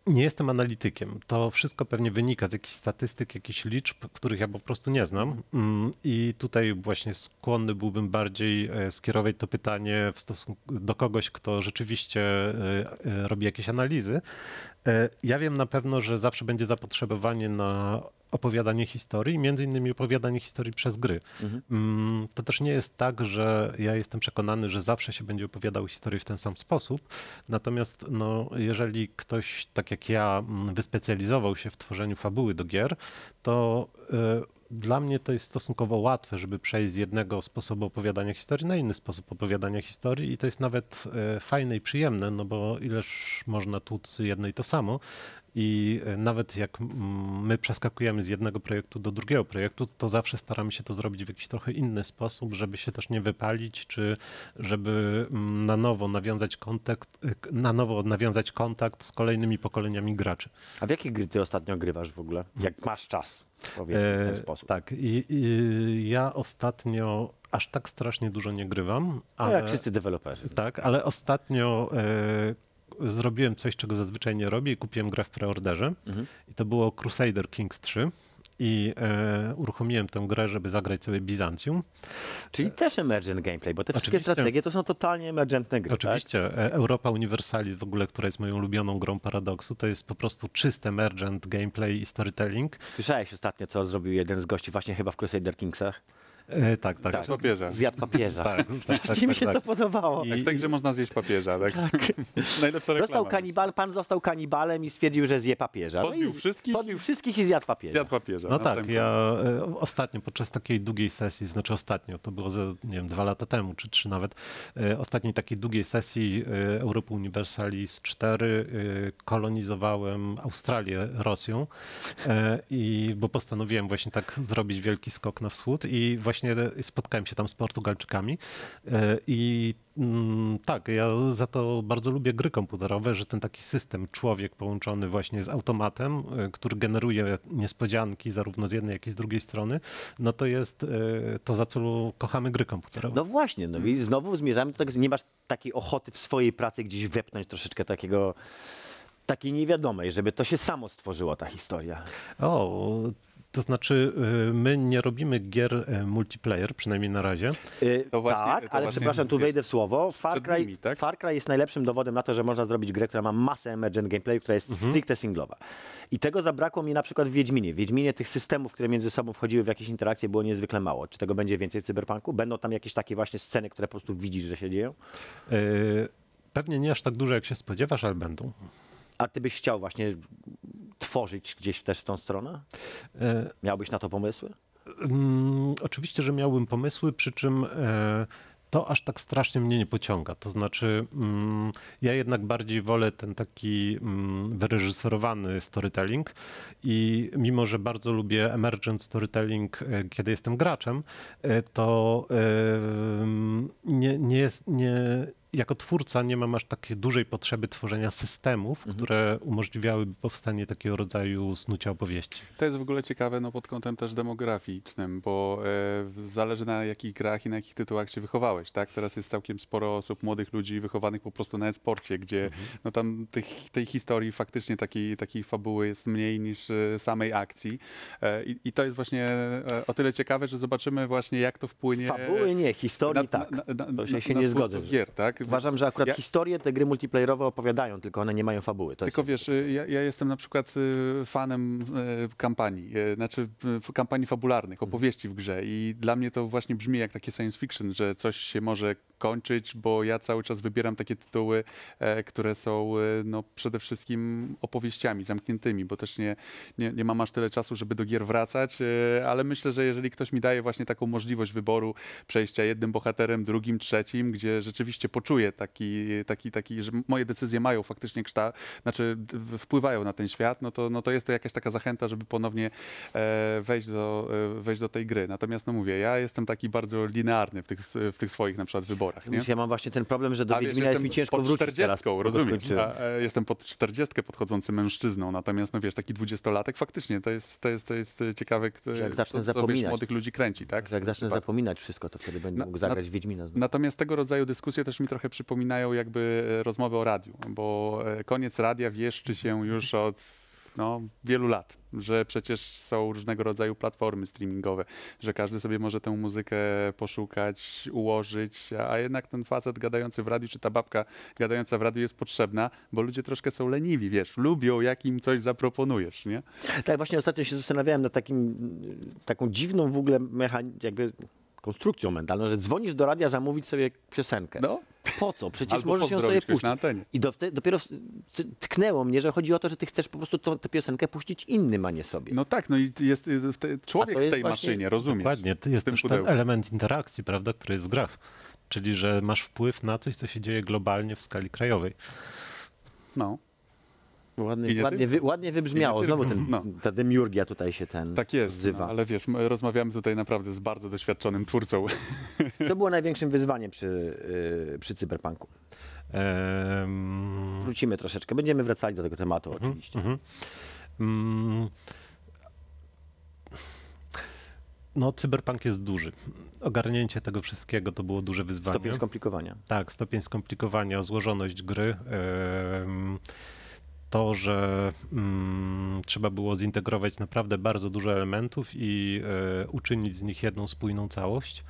nie jestem analitykiem. To wszystko pewnie wynika z jakichś statystyk, jakichś liczb, których ja po prostu nie znam. Mm, I tutaj właśnie skłonny byłbym bardziej e, skierować to pytanie w stosunku do kogoś, kto rzeczywiście e, e, robi jakieś analizy. Ja wiem na pewno, że zawsze będzie zapotrzebowanie na opowiadanie historii, między innymi opowiadanie historii przez gry. Mhm. Mm, to też nie jest tak, że ja jestem przekonany, że zawsze się będzie opowiadał historię w ten sam sposób. Natomiast no, jeżeli ktoś, tak jak ja, mm, wyspecjalizował się w tworzeniu fabuły do gier, to y, dla mnie to jest stosunkowo łatwe, żeby przejść z jednego sposobu opowiadania historii na inny sposób opowiadania historii i to jest nawet e, fajne i przyjemne, no bo ileż można tłuc jedno i to samo. I e, nawet jak mm, my przeskakujemy z jednego projektu do drugiego projektu, to zawsze staramy się to zrobić w jakiś trochę inny sposób, żeby się też nie wypalić, czy żeby mm, na nowo nawiązać kontakt, e, na nowo nawiązać kontakt z kolejnymi pokoleniami graczy. A w jakie gry ty ostatnio grywasz w ogóle? Jak masz czas? w ten sposób sposób. Tak, i, i ja ostatnio aż tak strasznie dużo nie grywam. Ale, no jak wszyscy deweloperzy. Tak, ale ostatnio y, zrobiłem coś, czego zazwyczaj nie robię i kupiłem grę w preorderze. Mhm. I to było Crusader Kings 3 i e, uruchomiłem tę grę, żeby zagrać sobie Bizancjum. Czyli e, też emergent gameplay, bo te wszystkie Oczywiście. strategie to są totalnie emergentne gry. Oczywiście. Tak? E, Europa Universalis w ogóle, która jest moją ulubioną grą paradoksu, to jest po prostu czysty emergent gameplay i storytelling. Słyszałeś ostatnio, co zrobił jeden z gości właśnie chyba w Crusader Kingsach? E, tak, tak. tak. Papieża. Zjadł papieża. tak, tak, znaczy, tak, mi się tak. to podobało. I... Tak, także można zjeść papieża. Tak. tak. Najlepsza reklama. Został kanibal, pan został kanibalem i stwierdził, że zje papieża. No podbił no wszystkich? Podbił wszystkich i zjadł papieża. Zjadł papieża. No tak, ja e, ostatnio podczas takiej długiej sesji, znaczy ostatnio, to było ze, nie wiem, dwa lata temu, czy trzy nawet, e, ostatniej takiej długiej sesji e, Universalis 4 e, kolonizowałem Australię Rosją e, i bo postanowiłem właśnie tak zrobić wielki skok na wschód i właśnie właśnie spotkałem się tam z Portugalczykami e, i mm, tak, ja za to bardzo lubię gry komputerowe, że ten taki system człowiek połączony właśnie z automatem, e, który generuje niespodzianki zarówno z jednej, jak i z drugiej strony, no to jest e, to, za co kochamy gry komputerowe. No właśnie, no i znowu zmierzamy do tego, że nie masz takiej ochoty w swojej pracy gdzieś wepnąć troszeczkę takiego takiej niewiadomej, żeby to się samo stworzyło, ta historia. O, to znaczy, y, my nie robimy gier y, multiplayer, przynajmniej na razie. Y, to właśnie, tak, to ale przepraszam, tu wejdę w słowo. Far Cry, nimi, tak? Far Cry jest najlepszym dowodem na to, że można zrobić grę, która ma masę emergent gameplayu, która jest mhm. stricte singlowa. I tego zabrakło mi na przykład w Wiedźminie. W Wiedźminie tych systemów, które między sobą wchodziły w jakieś interakcje, było niezwykle mało. Czy tego będzie więcej w Cyberpunku? Będą tam jakieś takie właśnie sceny, które po prostu widzisz, że się dzieją? Pewnie nie aż tak dużo, jak się spodziewasz, ale będą. A ty byś chciał właśnie tworzyć gdzieś też w tą stronę? E, Miałbyś na to pomysły? Hmm, oczywiście, że miałbym pomysły, przy czym e, to aż tak strasznie mnie nie pociąga. To znaczy, mm, ja jednak bardziej wolę ten taki mm, wyreżyserowany storytelling i mimo, że bardzo lubię emergent storytelling, e, kiedy jestem graczem, e, to e, mm, nie, nie jest. Nie, jako twórca nie mam aż takiej dużej potrzeby tworzenia systemów, mhm. które umożliwiałyby powstanie takiego rodzaju snucia opowieści. To jest w ogóle ciekawe no, pod kątem też demograficznym, bo e, zależy na jakich grach i na jakich tytułach się wychowałeś. Tak? Teraz jest całkiem sporo osób, młodych ludzi wychowanych po prostu na esporcie, gdzie mhm. no, tam tych, tej historii faktycznie takiej, takiej fabuły jest mniej niż e, samej akcji. E, i, I, to jest właśnie e, o tyle ciekawe, że zobaczymy właśnie jak to wpłynie... Fabuły nie, historii na, tak. Na, na, to się, się nie zgodzę. Gier, tak? Uważam, że akurat ja... historie te gry multiplayerowe opowiadają, tylko one nie mają fabuły. To tylko jest... wiesz, ja, ja, jestem na przykład y, fanem y, kampanii, y, znaczy kampanii fabularnych, opowieści w grze i dla mnie to właśnie brzmi jak takie science fiction, że coś się może kończyć, bo ja cały czas wybieram takie tytuły, e, które są e, no, przede wszystkim opowieściami zamkniętymi, bo też nie, nie, nie mam aż tyle czasu, żeby do gier wracać, e, ale myślę, że jeżeli ktoś mi daje właśnie taką możliwość wyboru przejścia jednym bohaterem, drugim, trzecim, gdzie rzeczywiście poczuję taki, taki, taki że moje decyzje mają faktycznie kształt, znaczy wpływają na ten świat, no to, no to jest to jakaś taka zachęta, żeby ponownie wejść, do, wejść do tej gry. Natomiast no mówię, ja jestem taki bardzo linearny w tych, w tych swoich na przykład wyborach wyborach. Nie? Ja mam właśnie ten problem, że do Wiedźmina jest mi ciężko pod wrócić 40, teraz, rozumiem. Ja, e, jestem pod czterdziestkę podchodzący mężczyzną, natomiast no wiesz, taki dwudziestolatek faktycznie to jest, to jest, to jest e, ciekawe, że jak zacznę co, co zapominać, młodych ludzi kręci. Tak? Że jak zacznę zapominać wszystko, to wtedy będę no, mógł no, zagrać na, Wiedźmina. Znowu. Natomiast tego rodzaju dyskusje też mi trochę przypominają jakby e, rozmowy o radiu, bo koniec radia wieszczy się już od no, wielu lat, że przecież są różnego rodzaju platformy streamingowe, że każdy sobie może tę muzykę poszukać, ułożyć, a jednak ten facet gadający w radiu, czy ta babka gadająca w radiu jest potrzebna, bo ludzie troszkę są leniwi, wiesz, lubią jak im coś zaproponujesz, nie? Tak, właśnie ostatnio się zastanawiałem nad takim, taką dziwną w ogóle mechanizmem, jakby konstrukcją mentalną, że dzwonisz do radia zamówić sobie piosenkę. No. Po co? Przecież Albo możesz ją sobie puścić. I do, dopiero tknęło mnie, że chodzi o to, że ty chcesz po prostu tę piosenkę puścić innym, a nie sobie. No tak, no i jest y, te, człowiek jest w tej właśnie... maszynie, rozumiesz? Dokładnie, to jest też ten element interakcji, prawda, który jest w grach. Czyli, że masz wpływ na coś, co się dzieje globalnie w skali krajowej. No. Ładnie, ładnie, wy, ładnie wybrzmiało. Znowu ten, no. ta demiurgia tutaj się ten Tak jest, no, ale wiesz, rozmawiamy tutaj naprawdę z bardzo doświadczonym twórcą. Co było największym wyzwaniem przy, yy, przy cyberpunku? Wrócimy troszeczkę. Będziemy wracali do tego tematu mhm, oczywiście. Mhm. mm. No, cyberpunk jest duży. Ogarnięcie tego wszystkiego to było duże wyzwanie. Stopień skomplikowania. Tak, stopień skomplikowania, złożoność gry. Yy to, że mm, trzeba było zintegrować naprawdę bardzo dużo elementów i y, uczynić z nich jedną spójną całość.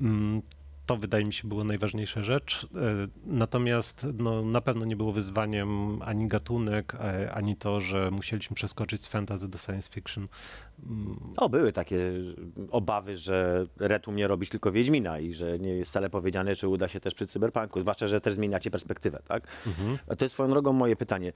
Mm, to wydaje mi się było najważniejsza rzecz. E, natomiast no, na pewno nie było wyzwaniem ani gatunek, e, ani to, że musieliśmy przeskoczyć z fantasy do science fiction. No, były takie mm, obawy, że Retum nie robisz tylko Wiedźmina i że nie jest wcale powiedziane, czy uda się też przy Cyberpunku, zwłaszcza, że też zmieniacie perspektywę, tak? Mhm. A to jest swoją drogą moje pytanie.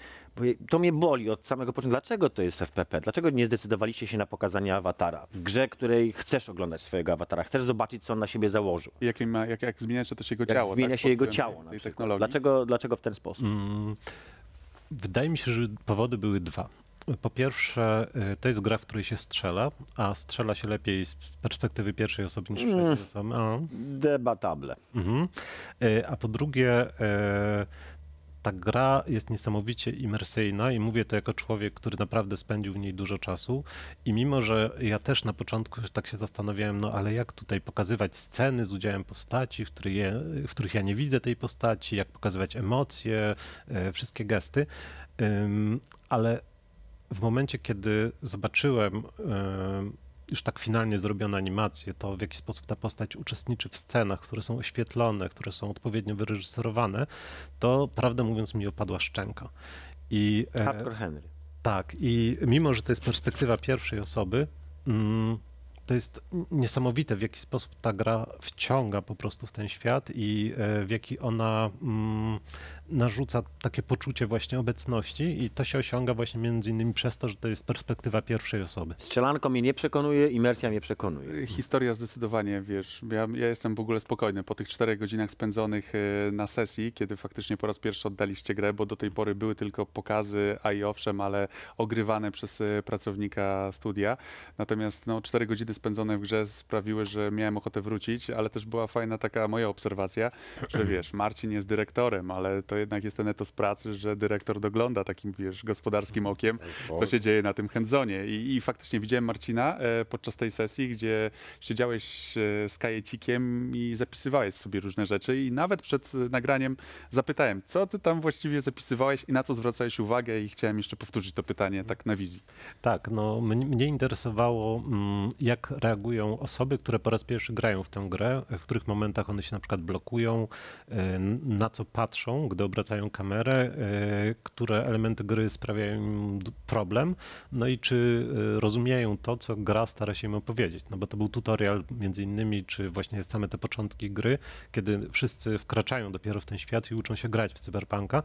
To mnie boli od samego początku. Dlaczego to jest FPP? Dlaczego nie zdecydowaliście się na pokazanie awatara w grze, której chcesz oglądać swojego awatara, chcesz zobaczyć, co on na siebie założył? Jak, ma, jak, jak zmienia się też jego ciało. Jak zmienia tak? się jego ciało na przykład. Dlaczego, dlaczego w ten sposób? Mm. Wydaje mi się, że powody były dwa. Po pierwsze, y, to jest gra, w której się strzela, a strzela się lepiej z perspektywy pierwszej osoby niż mm, Debatable. Mhm. Y, a po drugie, y, ta gra jest niesamowicie imersyjna i mówię to jako człowiek, który naprawdę spędził w niej dużo czasu. I mimo, że ja też na początku tak się zastanawiałem, no ale jak tutaj pokazywać sceny z udziałem postaci, w, której je, w których ja nie widzę tej postaci, jak pokazywać emocje, wszystkie gesty. Ale w momencie, kiedy zobaczyłem e, już tak finalnie zrobione animacje, to w jaki sposób ta postać uczestniczy w scenach, które są oświetlone, które są odpowiednio wyreżyserowane, to prawdę mówiąc mi opadła szczęka. I, e, Hardcore Henry. Tak, i mimo, że to jest perspektywa pierwszej osoby, mm, to jest niesamowite, w jaki sposób ta gra wciąga po prostu w ten świat i e, w jaki ona mm, narzuca takie poczucie właśnie obecności i to się osiąga właśnie między innymi przez to, że to jest perspektywa pierwszej osoby. Strzelanko mnie nie przekonuje, imersja mnie przekonuje. Y, historia zdecydowanie, wiesz, ja, ja jestem w ogóle spokojny po tych czterech godzinach spędzonych y, na sesji, kiedy faktycznie po raz pierwszy oddaliście grę, bo do tej pory były tylko pokazy, a i owszem, ale ogrywane przez y, pracownika studia. Natomiast no, cztery godziny spędzone w grze sprawiły, że miałem ochotę wrócić, ale też była fajna taka moja obserwacja, że wiesz, Marcin jest dyrektorem, ale to to jednak jest ten etos pracy, że dyrektor dogląda takim, wiesz, gospodarskim okiem, co się dzieje na tym handzonie. I, I, faktycznie widziałem Marcina e, podczas tej sesji, gdzie siedziałeś e, z kajecikiem i zapisywałeś sobie różne rzeczy i nawet przed e, nagraniem zapytałem, co ty tam właściwie zapisywałeś i na co zwracałeś uwagę i chciałem jeszcze powtórzyć to pytanie tak na wizji. Tak, no mnie interesowało, mm, jak reagują osoby, które po raz pierwszy grają w tę grę, w których momentach one się na przykład blokują, na co patrzą, gdy kiedy obracają kamerę, e, które elementy gry sprawiają im problem, no i czy e, rozumieją to, co gra stara się im opowiedzieć. No bo to był tutorial między innymi, czy właśnie same te początki gry, kiedy wszyscy wkraczają dopiero w ten świat i uczą się grać w cyberpunka.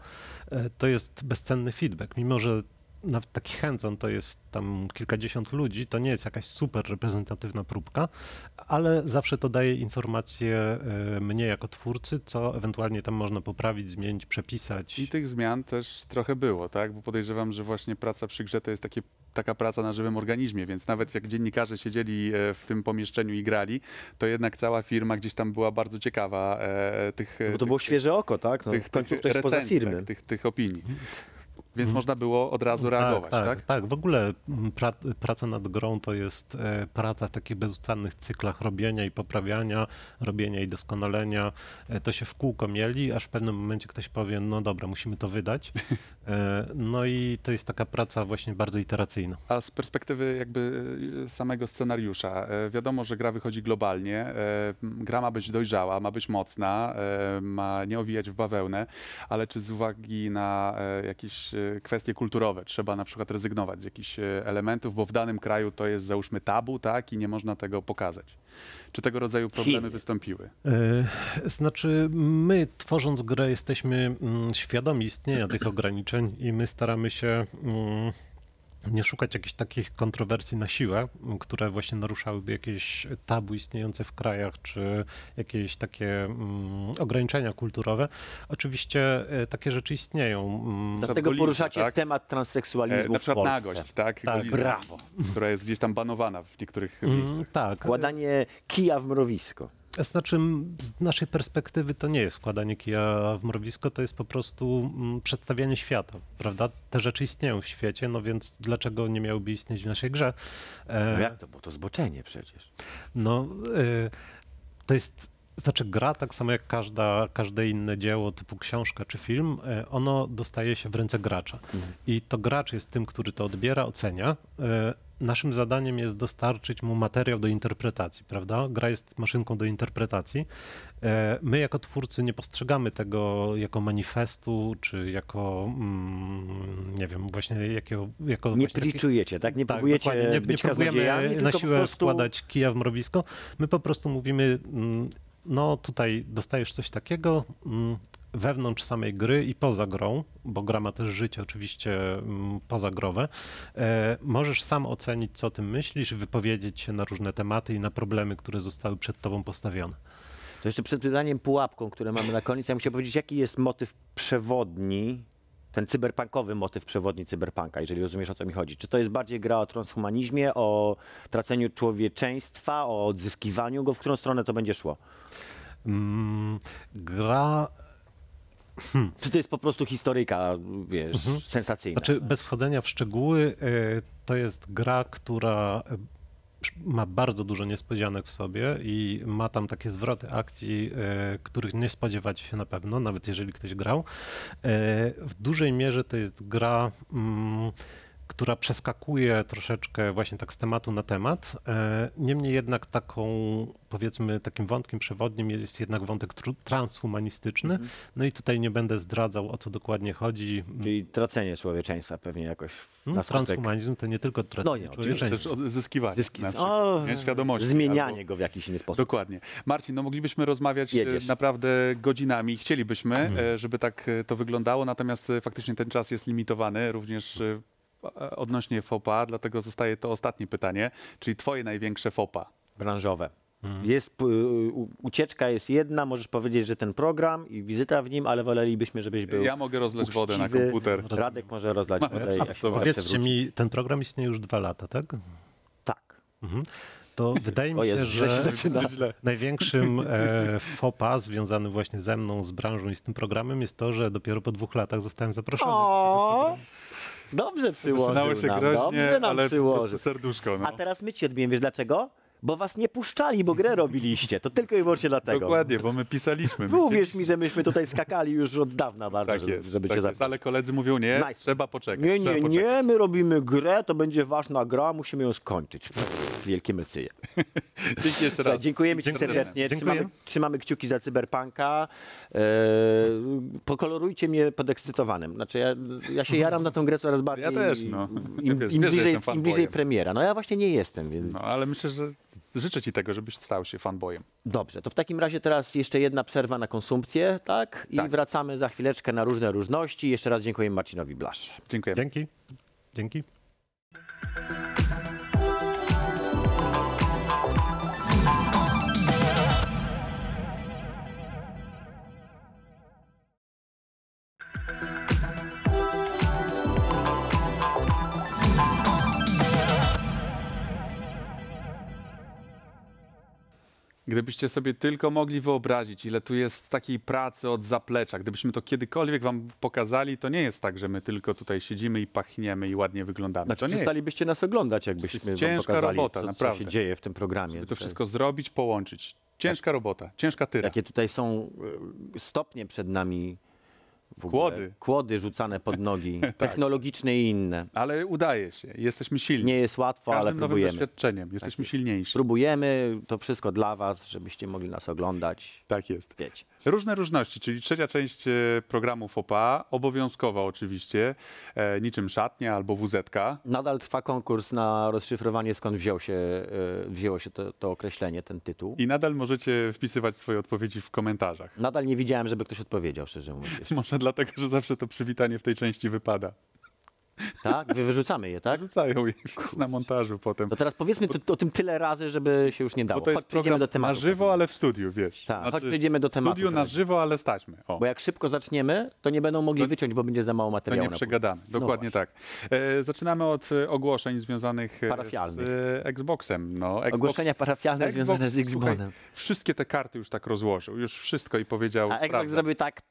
E, to jest bezcenny feedback, mimo że nawet taki hands-on to jest tam kilkadziesiąt ludzi, to nie jest jakaś super reprezentatywna próbka, ale zawsze to daje informacje e, mnie jako twórcy, co ewentualnie tam można poprawić, zmienić, przepisać. I tych zmian też trochę było, tak? Bo podejrzewam, że właśnie praca przy grze to jest takie, taka praca na żywym organizmie, więc nawet jak dziennikarze siedzieli e, w tym pomieszczeniu i grali, to jednak cała firma gdzieś tam była bardzo ciekawa e, tych... No bo to tych, było świeże oko, tak? No, tych, w końcu ktoś poza tak, firmy. Tak, tych, tych opinii więc mhm. można było od razu tak, reagować, tak? Tak, tak? tak. w ogóle mm, pra, praca nad grą to jest e, praca w takich bezustannych cyklach robienia i poprawiania, robienia i doskonalenia. E, to się w kółko mieli, aż w pewnym momencie ktoś powie, no dobra, musimy to wydać. E, no i to jest taka praca właśnie bardzo iteracyjna. A z perspektywy jakby samego scenariusza, wiadomo, że gra wychodzi globalnie, gra ma być dojrzała, ma być mocna, ma nie owijać w bawełnę, ale czy z uwagi na jakieś kwestie kulturowe. Trzeba na przykład rezygnować z jakichś e, elementów, bo w danym kraju to jest załóżmy tabu, tak, i nie można tego pokazać. Czy tego rodzaju problemy Chiny. wystąpiły? E, znaczy, my tworząc grę jesteśmy mm, świadomi istnienia tych ograniczeń i my staramy się. Mm, nie szukać jakichś takich kontrowersji na siłę, które właśnie naruszałyby jakieś tabu istniejące w krajach, czy jakieś takie mm, ograniczenia kulturowe. Oczywiście e, takie rzeczy istnieją. Mm. Dlatego poruszacie tak? temat transseksualizmu e, na przykład w Polsce. nagość, tak? tak. Brawo. Która jest gdzieś tam banowana w niektórych mm, miejscach. Tak. Kładanie kija w mrowisko. Znaczy, z naszej perspektywy to nie jest wkładanie kija w mrowisko, to jest po prostu przedstawianie świata, prawda? Te rzeczy istnieją w świecie, no więc dlaczego nie miałyby istnieć w naszej grze? E, no jak to? Bo to zboczenie przecież. No, e, to jest znaczy gra, tak samo jak każda, każde inne dzieło typu książka czy film, e, ono dostaje się w ręce gracza. Mhm. I to gracz jest tym, który to odbiera, ocenia. E, naszym zadaniem jest dostarczyć mu materiał do interpretacji, prawda? Gra jest maszynką do interpretacji. E, my jako twórcy nie postrzegamy tego jako manifestu, czy jako, mm, nie wiem, właśnie jakiego... Jako nie pliczujecie, tak? Nie tak, próbujecie nie, być nie próbujemy na siłę prostu... wkładać kija w mrowisko. My po prostu mówimy... Mm, no tutaj dostajesz coś takiego mm, wewnątrz samej gry i poza grą, bo gra ma też życie oczywiście mm, pozagrowe, e, możesz sam ocenić, co tym myślisz, wypowiedzieć się na różne tematy i na problemy, które zostały przed tobą postawione. To jeszcze przed pytaniem pułapką, które mamy na koniec, ja muszę powiedzieć, jaki jest motyw przewodni ten cyberpunkowy motyw przewodni cyberpunka, jeżeli rozumiesz o co mi chodzi. Czy to jest bardziej gra o transhumanizmie, o traceniu człowieczeństwa, o odzyskiwaniu go, w którą stronę to będzie szło? Mm, gra Hmm. Czy to jest po prostu historyjka, wiesz, mhm. sensacyjna? Znaczy, bez wchodzenia w szczegóły, y, to jest gra, która ma bardzo dużo niespodzianek w sobie i ma tam takie zwroty akcji, e, których nie spodziewacie się na pewno, nawet jeżeli ktoś grał. E, w dużej mierze to jest gra. Mm, która przeskakuje troszeczkę właśnie tak z tematu na temat. E, niemniej jednak taką, powiedzmy, takim wątkiem przewodnim jest jednak wątek transhumanistyczny. Mhm. No i tutaj nie będę zdradzał, o co dokładnie chodzi. Czyli tracenie człowieczeństwa pewnie jakoś hmm, na skutek. Transhumanizm to nie tylko tracenie no, nie, człowieczeństwa. też zyskiwanie Zyski... na przykład, o, świadomości. Zmienianie albo... go w jakiś inny sposób. Dokładnie. Marcin, no moglibyśmy rozmawiać e, Jedziesz. naprawdę godzinami. Chcielibyśmy, mhm. e, żeby tak to wyglądało, natomiast faktycznie ten czas jest limitowany. Również E, odnośnie FOPA, dlatego zostaje to ostatnie pytanie, czyli twoje największe FOPA. Branżowe. Mhm. Jest, y, ucieczka jest jedna, możesz powiedzieć, że ten program i wizyta w nim, ale wolelibyśmy, żebyś był. Ja mogę rozlać uczciwy. wodę na komputer. Radek może rozlać wodę. Tak powiedzcie mi, ten program istnieje już dwa lata, tak? Tak. Mhm. To wydaje mi się, Jezu, że, że największym e, fopa związanym właśnie ze mną, z branżą i z tym programem jest to, że dopiero po dwóch latach zostałem zaproszony. O! Dobrze przyłożył Zaczynało się nam, groźnie, dobrze nam ale po prostu serduszko. No. A teraz my ci odbijemy, wiesz dlaczego? bo was nie puszczali, bo grę robiliście. To tylko i wyłącznie dlatego. Dokładnie, bo my pisaliśmy. My mi, że myśmy tutaj skakali już od dawna bardzo, tak żeby, jest, żeby tak cię zapisać. Ale koledzy mówią, nie, nice. trzeba poczekać. Nie, nie, poczekać. nie, my robimy grę, to będzie ważna gra, musimy ją skończyć. Pff, wielkie mecyje. Dzięki jeszcze raz. Dziękujemy ci serdecznie. Trzymamy, trzymamy, kciuki za cyberpunka. Eee, pokolorujcie mnie podekscytowanym. Znaczy ja, ja się jaram na tą grę coraz bardziej. Ja też, no. Im, im, im, bliżej, im bliżej premiera. No ja właśnie nie jestem. Więc... No, ale myślę, że życzę ci tego, żebyś stał się fanbojem. Dobrze, to w takim razie teraz jeszcze jedna przerwa na konsumpcję, tak? I tak. wracamy za chwileczkę na różne różności. Jeszcze raz dziękuję Marcinowi Blasz. Dziękuję. Dzięki. Dzięki. Gdybyście sobie tylko mogli wyobrazić, ile tu jest takiej pracy od zaplecza, gdybyśmy to kiedykolwiek wam pokazali, to nie jest tak, że my tylko tutaj siedzimy i pachniemy i ładnie wyglądamy. Znaczy, to nie przestalibyście nas oglądać, jakbyśmy to jest wam ciężka pokazali, robota, co, naprawdę. co się dzieje w tym programie. Żeby to tutaj. wszystko zrobić, połączyć. Ciężka tak. robota, ciężka tyra. Jakie tutaj są e, stopnie przed nami Kłody. Kłody rzucane pod nogi, tak. technologiczne i inne. Ale udaje się, jesteśmy silni. Nie jest łatwo, ale próbujemy. nowym doświadczeniem tak jesteśmy tak silniejsi. Próbujemy, to wszystko dla was, żebyście mogli nas oglądać. Tak jest. Wiecie. Różne różności, czyli trzecia część e, programu FOPA, obowiązkowa oczywiście, e, niczym szatnia albo wuzetka. Nadal trwa konkurs na rozszyfrowanie, skąd wziął się, e, wzięło się to, to określenie, ten tytuł. I nadal możecie wpisywać swoje odpowiedzi w komentarzach. Nadal nie widziałem, żeby ktoś odpowiedział, szczerze mówiąc. Może dlatego, że zawsze to przywitanie w tej części wypada. Tak? Wy wyrzucamy je, tak? Wyrzucają je na montażu potem. To teraz powiedzmy to, o tym tyle razy, żeby się już nie dało. Bo to jest Chodź, program do tematu. Na żywo, ale w studiu, wiesz. Tak, znaczy, przejdziemy do tematu. W studiu na żywo, ale staćmy. O. Bo jak szybko zaczniemy, to nie będą mogli to, wyciąć, bo będzie za mało materiału. To nie przegadamy, no dokładnie no tak. E, zaczynamy od e, ogłoszeń związanych e, Parafialnych. z e, Xboxem. No, Xbox, Ogłoszenia parafialne Xbox, związane z Xboxem. Wszystkie te karty już tak rozłożył, już wszystko i powiedział A sprawdzam. Xbox zrobił tak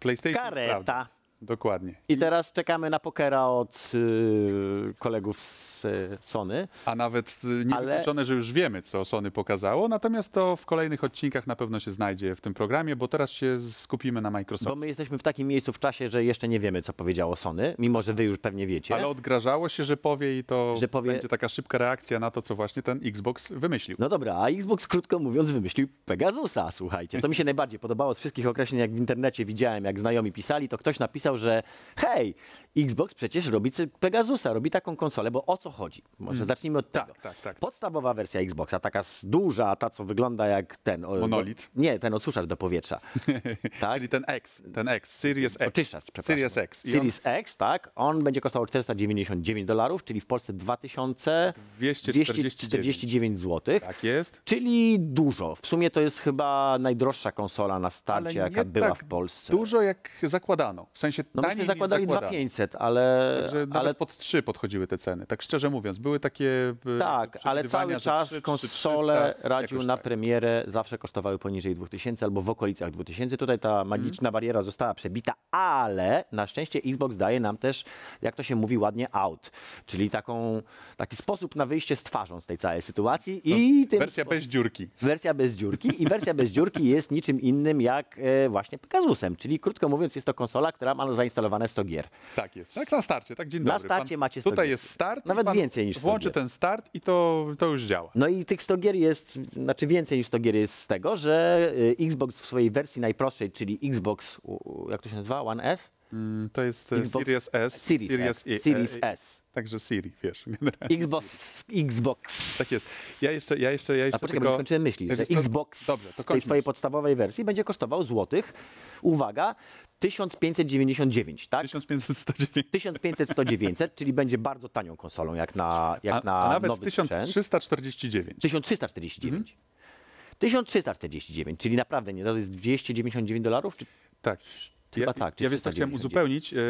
PlayStation Kareta. Dokładnie. I teraz czekamy na pokera od y, kolegów z y, Sony. A nawet y, niewykluczone, ale... że już wiemy, co Sony pokazało, natomiast to w kolejnych odcinkach na pewno się znajdzie w tym programie, bo teraz się skupimy na Microsoft. Bo my jesteśmy w takim miejscu w czasie, że jeszcze nie wiemy, co powiedziało Sony, mimo że wy już pewnie wiecie. Ale odgrażało się, że powie i to że powie... będzie taka szybka reakcja na to, co właśnie ten Xbox wymyślił. No dobra, a Xbox krótko mówiąc wymyślił Pegasusa, słuchajcie. To mi się najbardziej podobało z wszystkich określeń, jak w internecie widziałem, jak znajomi pisali, to ktoś napisał, że hej, Xbox przecież robi Pegasusa, robi taką konsolę, bo o co chodzi? Może hmm. zacznijmy od tak, tego. Tak, tak. Podstawowa wersja Xboxa, taka duża, ta co wygląda jak ten... Monolit? nie, ten odsuszacz do powietrza. tak? Czyli ten X, ten X, Series X. Oczyszczacz, przepraszam. Series X. Series on... X, tak. On będzie kosztował 499 dolarów, czyli w Polsce 2249 zł. Tak jest. Czyli dużo. W sumie to jest chyba najdroższa konsola na starcie, jaka była tak w Polsce. dużo jak zakładano. W sensie się no taniej myśmy zakładali 2500, ale... Także ale pod 3 podchodziły te ceny, tak szczerze mówiąc. Były takie e, Tak, ale cały czas 3, konsole 300, radził na tak. premierę zawsze kosztowały poniżej 2000 albo w okolicach 2000. Tutaj ta mhm. magiczna hmm. bariera została przebita, ale na szczęście Xbox daje nam też, jak to się mówi ładnie, out. Czyli taką, taki sposób na wyjście z twarzą z tej całej sytuacji. I no, wersja bez dziurki. Wersja bez dziurki i wersja bez dziurki jest niczym innym jak e, właśnie Pegasusem. Czyli krótko mówiąc jest to konsola, która ma zainstalowane 100 gier. Tak jest, tak na starcie, tak dzień na dobry. Na starcie pan, macie 100 Tutaj gier. jest start. Nawet więcej niż 100 Włączy gier. ten start i to, to już działa. No i tych 100 gier jest, znaczy więcej niż 100 gier jest z tego, że y, Xbox w swojej wersji najprostszej, czyli Xbox, jak to się nazywa, One S? Mm, to jest Xbox Series S. Series, Series S. E, S. Series S. Także Siri, wiesz, generalnie. Xbox, Xbox. Tak jest. Ja jeszcze, ja jeszcze, ja jeszcze A poczekaj, tylko... skończyłem myśli, że to... Xbox Dobrze, to w tej swojej podstawowej wersji będzie kosztował złotych, uwaga, 1599, tak? 1509. 1500 czyli będzie bardzo tanią konsolą, jak na, jak a, na a nawet nowy 1349. 1349. Mhm. 1349, czyli naprawdę nie, to jest 299 dolarów? Czy... Tak. Chyba tak, ja, tak. Czy ja chciałem uzupełnić yy,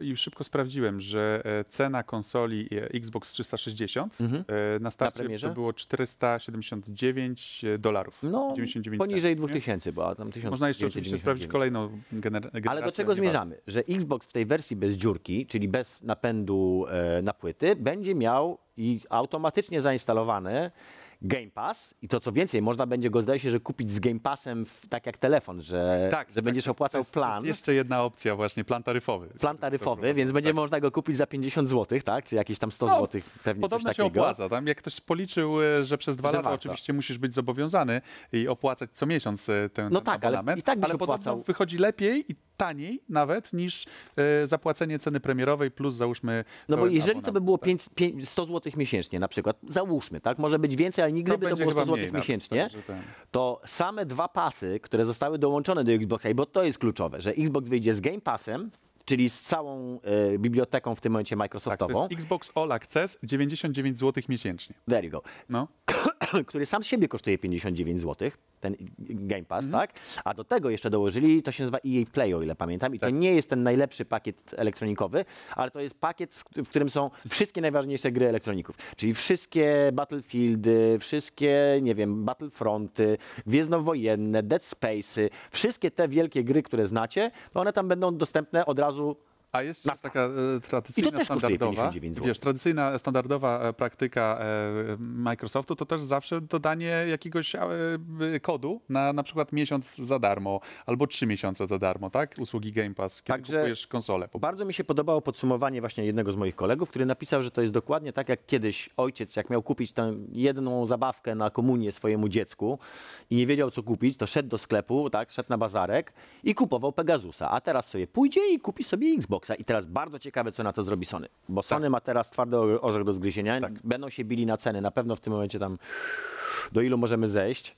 i szybko sprawdziłem, że e, cena konsoli e, Xbox 360 mhm. yy, na starcie na to było 479 dolarów. No, 99 poniżej 2000 była tam 1000. Można jeszcze oczywiście sprawdzić kolejną gener generację. Ale do czego zmierzamy? Że Xbox w tej wersji bez dziurki, czyli bez napędu e, na płyty, będzie miał i automatycznie zainstalowane Game Pass i to co więcej, można będzie go, zdaje się, że kupić z Game Passem w, tak jak telefon, że, tak, że tak, będziesz opłacał jest, plan. To jest jeszcze jedna opcja właśnie, plan taryfowy. Plan taryfowy, więc będzie tak. można go kupić za 50 zł, tak? Czy jakieś tam 100 no, zł, pewnie coś takiego. się opłaca. Tam jak ktoś policzył, e, że przez dwa że lata warto. oczywiście musisz być zobowiązany i opłacać co miesiąc ten, ten no tak, abonament, ale, i tak ale opłacał. podobno wychodzi lepiej i taniej nawet niż e, zapłacenie ceny premierowej plus załóżmy... No bo e, jeżeli to by było 5, 5, 100 zł miesięcznie na przykład, załóżmy, tak? Może być więcej, ale Nigdy to gdyby to było 100 zł miesięcznie, tak, to same dwa pasy, które zostały dołączone do Xboxa, bo to jest kluczowe, że Xbox wyjdzie z Game Passem, czyli z całą e, biblioteką w tym momencie Microsoftową. Tak, to jest Xbox All Access, 99 zł miesięcznie. There you go. No. Który sam z siebie kosztuje 59 zł ten Game Pass, mhm. tak? A do tego jeszcze dołożyli, to się nazywa EA Play, o ile pamiętam. I tak. to nie jest ten najlepszy pakiet elektronikowy, ale to jest pakiet, w którym są wszystkie najważniejsze gry elektroników. Czyli wszystkie Battlefieldy, wszystkie, nie wiem, Battlefronty, Gwiezdnowojenne, Dead Space'y, wszystkie te wielkie gry, które znacie, no one tam będą dostępne od razu a jest Nafta. taka e, tradycyjna, I to też standardowa, wiesz, tradycyjna, standardowa e, praktyka e, Microsoftu to też zawsze dodanie jakiegoś kodu na na przykład miesiąc za darmo albo trzy miesiące za darmo, tak? Usługi Game Pass, kiedy Także kupujesz konsolę. Bardzo mi się podobało podsumowanie właśnie jednego z moich kolegów, który napisał, że to jest dokładnie tak jak kiedyś ojciec, jak miał kupić tę jedną zabawkę na komunię swojemu dziecku i nie wiedział co kupić, to szedł do sklepu, tak? Szedł na bazarek i kupował Pegasusa, a teraz sobie pójdzie i kupi sobie Xbox i teraz bardzo ciekawe, co na to zrobi Sony, bo tak. Sony tak. ma teraz twardy orzech do zgryzienia, tak. będą się bili na ceny, na pewno w tym momencie tam do ilu możemy zejść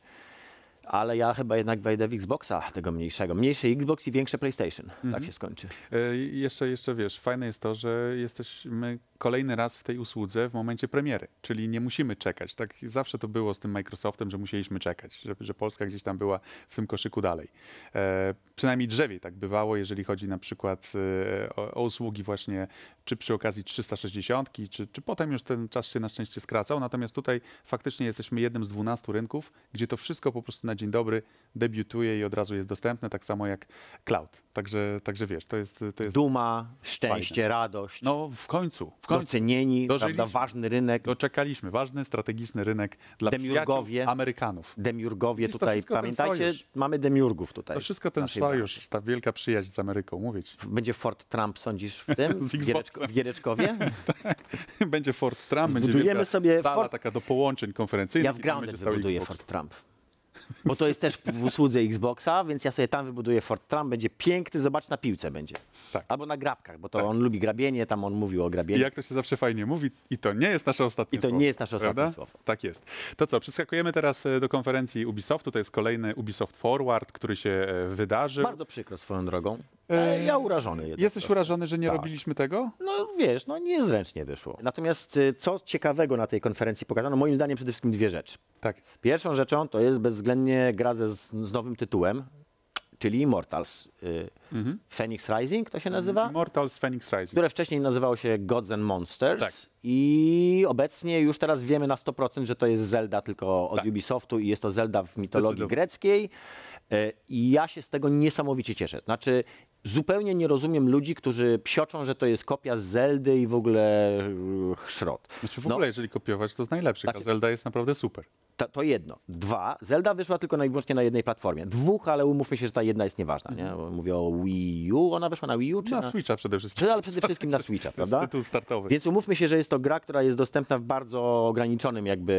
ale ja chyba jednak wejdę w Xboxa tego mniejszego. Mniejszy Xbox i większe PlayStation. Tak mhm. Tak się skończy. E, jeszcze, jeszcze wiesz, fajne jest to, że jesteśmy kolejny raz w tej usłudze w momencie premiery, czyli nie musimy czekać. Tak zawsze to było z tym Microsoftem, że musieliśmy czekać, że, że Polska gdzieś tam była w tym koszyku dalej. E, przynajmniej drzewiej tak bywało, jeżeli chodzi na przykład e, o, o, usługi właśnie, czy przy okazji 360, czy, czy potem już ten czas się na szczęście skracał, natomiast tutaj faktycznie jesteśmy jednym z 12 rynków, gdzie to wszystko po prostu na dzień dobry debiutuje i od razu jest dostępne, tak samo jak cloud. Także, także wiesz, to jest, to jest Duma, szczęście, fajne. radość. No w końcu, w końcu. Docenieni, prawda, ważny rynek. Doczekaliśmy, ważny, strategiczny rynek dla demiurgowie, Amerykanów. Demiurgowie Widzisz, tutaj, pamiętajcie, mamy demiurgów tutaj. To wszystko ten sojusz, ta wielka przyjaźń z Ameryką, mówić. Będzie Fort Trump, sądzisz, w tym? w, Giereczko, w Giereczkowie? Tak. będzie Fort Trump, Zbudujemy będzie sobie sala Fort... taka do połączeń konferencyjnych. Ja w Grounded wybuduję Fort Trump. Bo to jest też w usłudze Xboxa, więc ja sobie tam wybuduję Fortran, będzie piękny, zobacz, na piłce będzie. Tak. Albo na grabkach, bo to tak. on lubi grabienie, tam on mówił o grabieniu. I jak to się zawsze fajnie mówi, i to nie jest nasze ostatnie słowo. I to słowo, nie jest nasze ostatnie prawda? słowo. Tak jest. To co, przeskakujemy teraz e, do konferencji Ubisoftu, to jest kolejny Ubisoft Forward, który się e, wydarzy. Bardzo przykro swoją drogą. E, e, ja urażony. Jednak Jesteś proszę. urażony, że nie tak. robiliśmy tego? No wiesz, no niezręcznie wyszło. Natomiast y, co ciekawego na tej konferencji pokazano, moim zdaniem przede wszystkim dwie rzeczy. Tak. Pierwszą rzeczą to jest bezwzględnie gra ze, z nowym tytułem, czyli Immortals. Y, mhm. Phoenix Rising to się nazywa? Immortals Phoenix Rising. Które wcześniej nazywało się Gods and Monsters. Tak. I obecnie już teraz wiemy na 100%, że to jest Zelda tylko od tak. Ubisoftu i jest to Zelda w mitologii greckiej. E, I ja się z tego niesamowicie cieszę. Znaczy, zupełnie nie rozumiem ludzi, którzy psioczą, że to jest kopia Zeldy i w ogóle y, chrot. Znaczy w no. ogóle, no. jeżeli kopiować, to jest najlepsze. Znaczy, Zelda jest naprawdę super to, to, jedno. Dwa, Zelda wyszła tylko i wyłącznie na jednej platformie. Dwóch, ale umówmy się, że ta jedna jest nieważna. Nie? Mhm. mówię o Wii U, ona wyszła na Wii U czy na, na... Switcha przede wszystkim. ale przede wszystkim na Switcha, prawda? tytuł startowy. Więc umówmy się, że jest to gra, która jest dostępna w bardzo ograniczonym jakby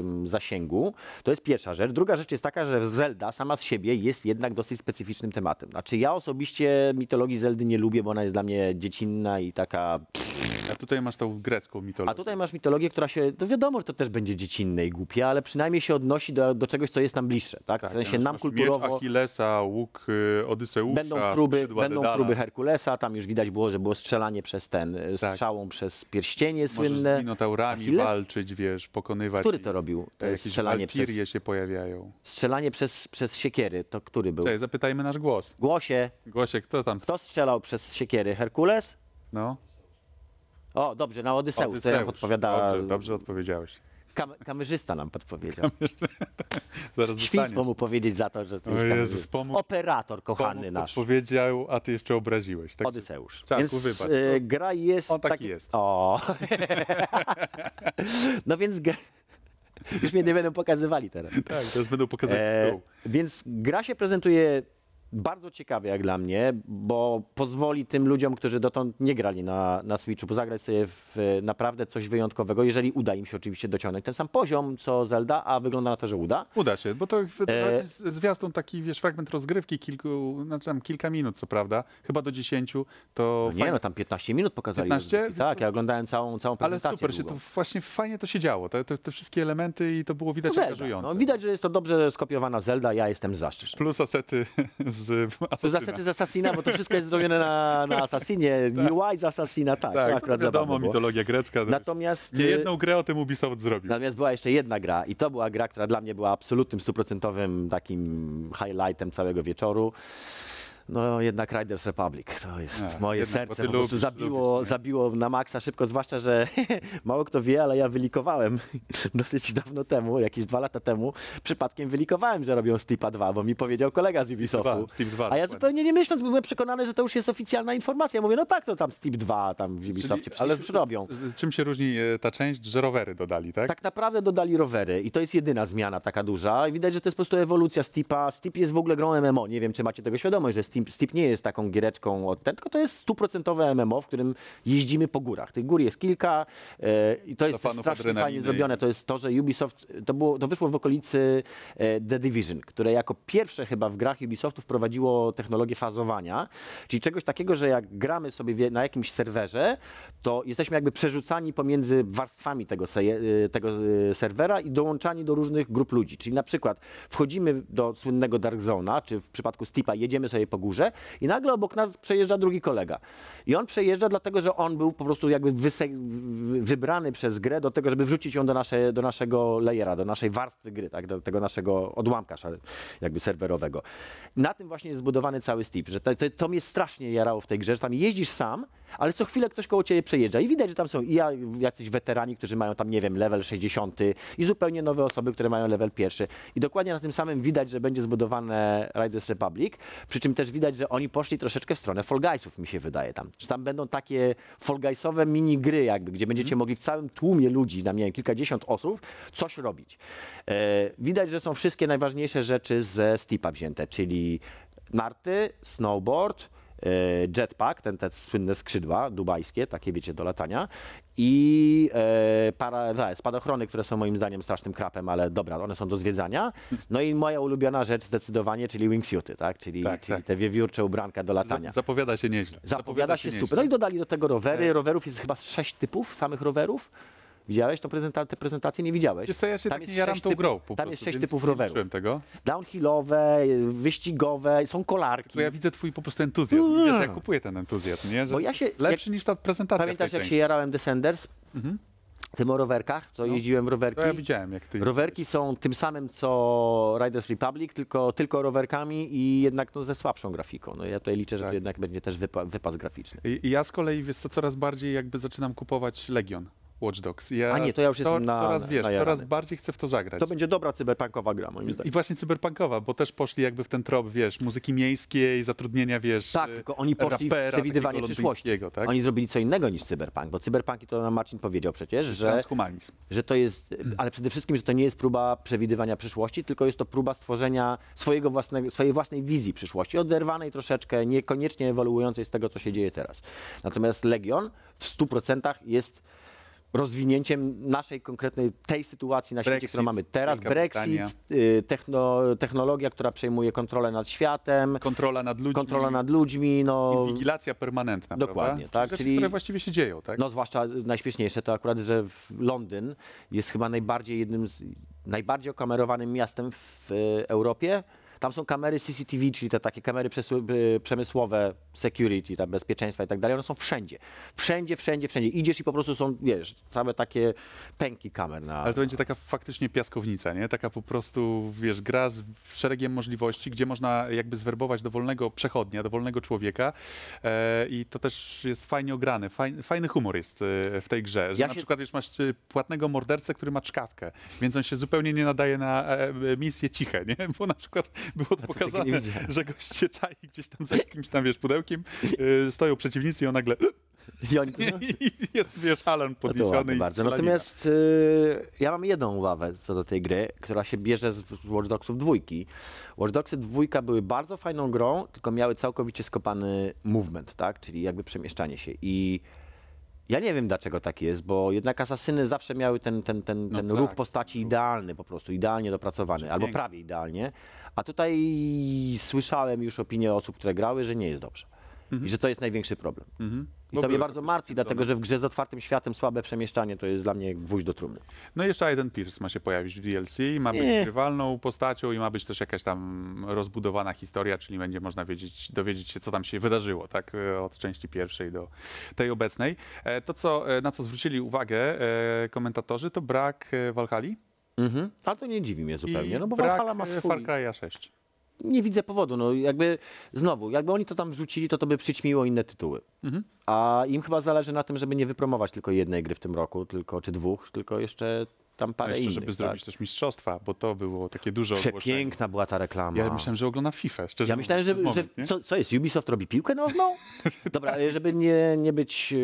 mm, zasięgu. To jest pierwsza rzecz. Druga rzecz jest taka, że Zelda sama z siebie jest jednak dosyć specyficznym tematem. Znaczy ja osobiście mitologii Zeldy nie lubię, bo ona jest dla mnie dziecinna i taka... Pff, Tutaj masz tą grecką mitologię. A tutaj masz mitologię, która się, to wiadomo, że to też będzie dziecinne i głupie, ale przynajmniej się odnosi do, do czegoś, co jest nam bliższe, tak? tak w sensie nam masz kulturowo... Miecz Achillesa, łuk y, Odyseusza, Będą próby, będą próby Herkulesa, tam już widać było, że było strzelanie przez ten, y, tak. strzałą przez pierścienie słynne. Możesz z minotaurami Achilles? walczyć, wiesz, pokonywać. Który to robił? To jest strzelanie przez... się pojawiają. Strzelanie przez, przez siekiery, to który był? Cześć, zapytajmy nasz głos. Głosie. Głosie, kto tam? Kto strzelał przez siekiery? Herkules? No. O, dobrze, na Odyseusz, Odyseusz. to ja podpowiada... Dobrze, dobrze odpowiedziałeś. Kam kamerzysta nam podpowiedział. Zaraz Świństwo mu powiedzieć za to, że to jest Jezus, pomógł, Operator kochany nasz. Powiedział, a ty jeszcze obraziłeś. Tak? Odyseusz. Czarku, więc wybacz, e, no. gra jest... On taki, taki... jest. O. no więc... Już mnie nie będą pokazywali teraz. Tak, teraz będą pokazywać e, Więc gra się prezentuje bardzo ciekawie jak dla mnie, bo pozwoli tym ludziom, którzy dotąd nie grali na, na Switchu, zagrać sobie w naprawdę coś wyjątkowego, jeżeli uda im się oczywiście dociągnąć ten sam poziom co Zelda, a wygląda na to, że uda. Uda się, bo to e... zwiastun taki, wiesz, fragment rozgrywki kilku, znaczy tam kilka minut, co prawda, chyba do dziesięciu, to... No nie, fajnie... no tam 15 minut pokazali. 15? tak, ja oglądałem całą, całą prezentację. Ale super, się to właśnie fajnie to się działo, te, te, te wszystkie elementy i to było widać no, angażujące. No, widać, że jest to dobrze skopiowana Zelda, ja jestem zaszczyt. Plus asety z z Assassina. To z Assassina, bo to wszystko jest zrobione na, na Assassinie. tak. UI z Assassina, tak. tak to akurat wiadomo, mitologia grecka. Natomiast... Nie jedną grę o tym Ubisoft zrobił. Natomiast była jeszcze jedna gra i to była gra, która dla mnie była absolutnym, stuprocentowym takim highlightem całego wieczoru. No jednak Riders Republic, to jest moje serce, po lubisz, prostu zabiło, lubisz, zabiło na maksa szybko, zwłaszcza, że mało kto wie, ale ja wylikowałem dosyć dawno temu, jakieś dwa lata temu, przypadkiem wylikowałem, że robią Steepa 2, bo mi powiedział kolega z Ubisoftu. 2, 2, a ja zupełnie nie myśląc, byłem przekonany, że to już jest oficjalna informacja. Mówię, no tak, to tam Steep 2 tam w Ubisoftie ale już robią. Z, z czym się różni e, ta część, że rowery dodali, tak? Tak naprawdę dodali rowery i to jest jedyna zmiana taka duża. widać, że to jest po prostu ewolucja Steepa. Steep jest w ogóle grą MMO, nie wiem, czy macie tego świadomość, że Steam Steep nie jest taką giereczką od ten, tylko to jest stuprocentowe MMO, w którym jeździmy po górach. Tych gór jest kilka e, i to jest strasznie fajnie zrobione. To jest to, że Ubisoft, to, było, to wyszło w okolicy e, The Division, które jako pierwsze chyba w grach Ubisoftu wprowadziło technologię fazowania, czyli czegoś takiego, że jak gramy sobie na jakimś serwerze, to jesteśmy jakby przerzucani pomiędzy warstwami tego, e, tego serwera i dołączani do różnych grup ludzi. Czyli na przykład wchodzimy do słynnego Dark Zona, czy w przypadku Steepa jedziemy sobie po górze i nagle obok nas przejeżdża drugi kolega. I on przejeżdża dlatego, że on był po prostu jakby wybrany przez grę do tego, żeby wrzucić ją do, nasze, do naszego layera, do naszej warstwy gry, tak? do tego naszego odłamka jakby serwerowego. Na tym właśnie jest zbudowany cały Steep, że to, to, to mnie strasznie jarało w tej grze, że tam jeździsz sam, ale co chwilę ktoś koło ciebie przejeżdża i widać, że tam są i jacyś weterani, którzy mają tam, nie wiem, level 60 i zupełnie nowe osoby, które mają level pierwszy. I dokładnie na tym samym widać, że będzie zbudowane Riders Republic, przy czym też widać, że oni poszli troszeczkę w stronę Fall Guysów, mi się wydaje tam. Że tam będą takie Fall Guysowe gry, jakby, gdzie będziecie mm. mogli w całym tłumie ludzi, na mnie kilkadziesiąt osób, coś robić. E, widać, że są wszystkie najważniejsze rzeczy ze Steepa wzięte, czyli narty, snowboard, E, jetpack, ten te słynne skrzydła dubajskie, takie wiecie, do latania i e, para, da, spadochrony, które są moim zdaniem strasznym krapem, ale dobra, one są do zwiedzania. No i moja ulubiona rzecz zdecydowanie, czyli wingsuity, tak? Czyli, tak, czyli tak. te wiewiórcze ubranka do latania. Zapowiada się nieźle. Zapowiada, Zapowiada się, się nieźle. super. No i dodali do tego rowery. E. Rowerów jest chyba sześć typów, samych rowerów. Widziałeś tą prezenta tę prezentację? Nie widziałeś. co, ja się tam tak jest typów, grą Tam prostu, jest sześć typów rowerów. tego. Downhillowe, wyścigowe, są kolarki. Tylko ja widzę twój po prostu entuzjazm. Wiesz, ja mm. kupuję ten entuzjazm, nie? Że Bo ja się, lepszy jak, niż ta prezentacja Pamiętasz, jak się jarałem Descenders? Mhm tym o rowerkach, co no, jeździłem rowerki. To ja widziałem, jak ty. Rowerki są tym samym co Riders Republic, tylko, tylko rowerkami i jednak no, ze słabszą grafiką. No, ja tutaj liczę, tak. że to tak. jednak będzie też wypa wypas graficzny. I, ja z kolei wiesz co, coraz bardziej jakby zaczynam kupować Legion. Watch Dogs. Ja A nie, to ja już co, jestem na, coraz, wiesz, na coraz bardziej chcę w to zagrać. To będzie dobra cyberpunkowa gra, moim zdaniem. I właśnie cyberpunkowa, bo też poszli jakby w ten trop, wiesz, muzyki miejskiej, zatrudnienia, wiesz, Tak, tylko oni poszli rapera, w przewidywanie przyszłości. Tak? Oni zrobili co innego niż cyberpunk, bo cyberpunki to nam Marcin powiedział przecież, że... Transhumanizm. Że to jest, mm. ale przede wszystkim, że to nie jest próba przewidywania przyszłości, tylko jest to próba stworzenia swojego własnego, swojej własnej wizji przyszłości, oderwanej troszeczkę, niekoniecznie ewoluującej z tego, co się dzieje teraz. Natomiast Legion w 100% jest rozwinięciem naszej konkretnej tej sytuacji na świecie, Brexit, którą mamy teraz. Brexit, y, techno, technologia, która przejmuje kontrolę nad światem, kontrola nad ludźmi, kontrola nad ludźmi no, inwigilacja permanentna. Dokładnie, prawda? tak. czyli, które właściwie się dzieją, tak? No zwłaszcza najśmieszniejsze to akurat, że Londyn jest chyba najbardziej jednym z najbardziej okamerowanym miastem w y, Europie. Tam są kamery CCTV, czyli te takie kamery przemysłowe, security, tam bezpieczeństwa i tak dalej. One są wszędzie. Wszędzie, wszędzie, wszędzie. Idziesz i po prostu są, wiesz, całe takie pęki kamer. Na... Ale to będzie taka faktycznie piaskownica, nie? Taka po prostu, wiesz, gra z szeregiem możliwości, gdzie można jakby zwerbować dowolnego przechodnia, dowolnego człowieka e, i to też jest fajnie ograne. Fajny, fajny humor jest e, w tej grze. Że ja na się... przykład, wiesz, masz e, płatnego mordercę, który ma czkawkę, więc on się zupełnie nie nadaje na e, misje ciche, nie? Bo na przykład było to, pokazane, że goście czai gdzieś tam za jakimś tam, wiesz, pudełkiem, yy, stoją przeciwnicy i on nagle... I, oni, no. jest, wiesz, alarm no podniesiony. bardzo. Natomiast yy, ja mam jedną uwagę co do tej gry, która się bierze z Watch Dogsów dwójki. Watch Dogsy dwójka były bardzo fajną grą, tylko miały całkowicie skopany movement, tak? Czyli jakby przemieszczanie się. I ja nie wiem dlaczego tak jest, bo jednak asasyny zawsze miały ten, ten, ten, no ten tak, ruch postaci idealny po prostu, idealnie dopracowany, albo prawie idealnie. A tutaj słyszałem już opinie osób, które grały, że nie jest dobrze. Mhm. i że to jest największy problem. Mhm. I to no mnie bardzo martwi, dlatego że w grze z otwartym światem słabe przemieszczanie to jest dla mnie gwóźdź do trumny. No i jeszcze Aiden Pierce ma się pojawić w DLC, ma być rywalną grywalną postacią i ma być też jakaś tam rozbudowana historia, czyli będzie można wiedzieć, dowiedzieć się, co tam się wydarzyło, tak? E, od części pierwszej do tej obecnej. E, to, co, e, na co zwrócili uwagę komentatorzy, to brak Walhali. Mhm. Ale to nie dziwi mnie zupełnie, no bo Valhalla ma swój... Far 6 nie widzę powodu. No jakby znowu, jakby oni to tam wrzucili, to to by przyćmiło inne tytuły. Mhm. A im chyba zależy na tym, żeby nie wypromować tylko jednej gry w tym roku, tylko czy dwóch, tylko jeszcze tam parę jeszcze, innych, żeby zrobić tak. też mistrzostwa, bo to było takie dużo Przepiękna była ta reklama. Ja myślałem, że ogląda FIFA. Szczerze ja myślałem, że, moment, że co, co, jest, Ubisoft robi piłkę nożną? Dobra, żeby nie, nie być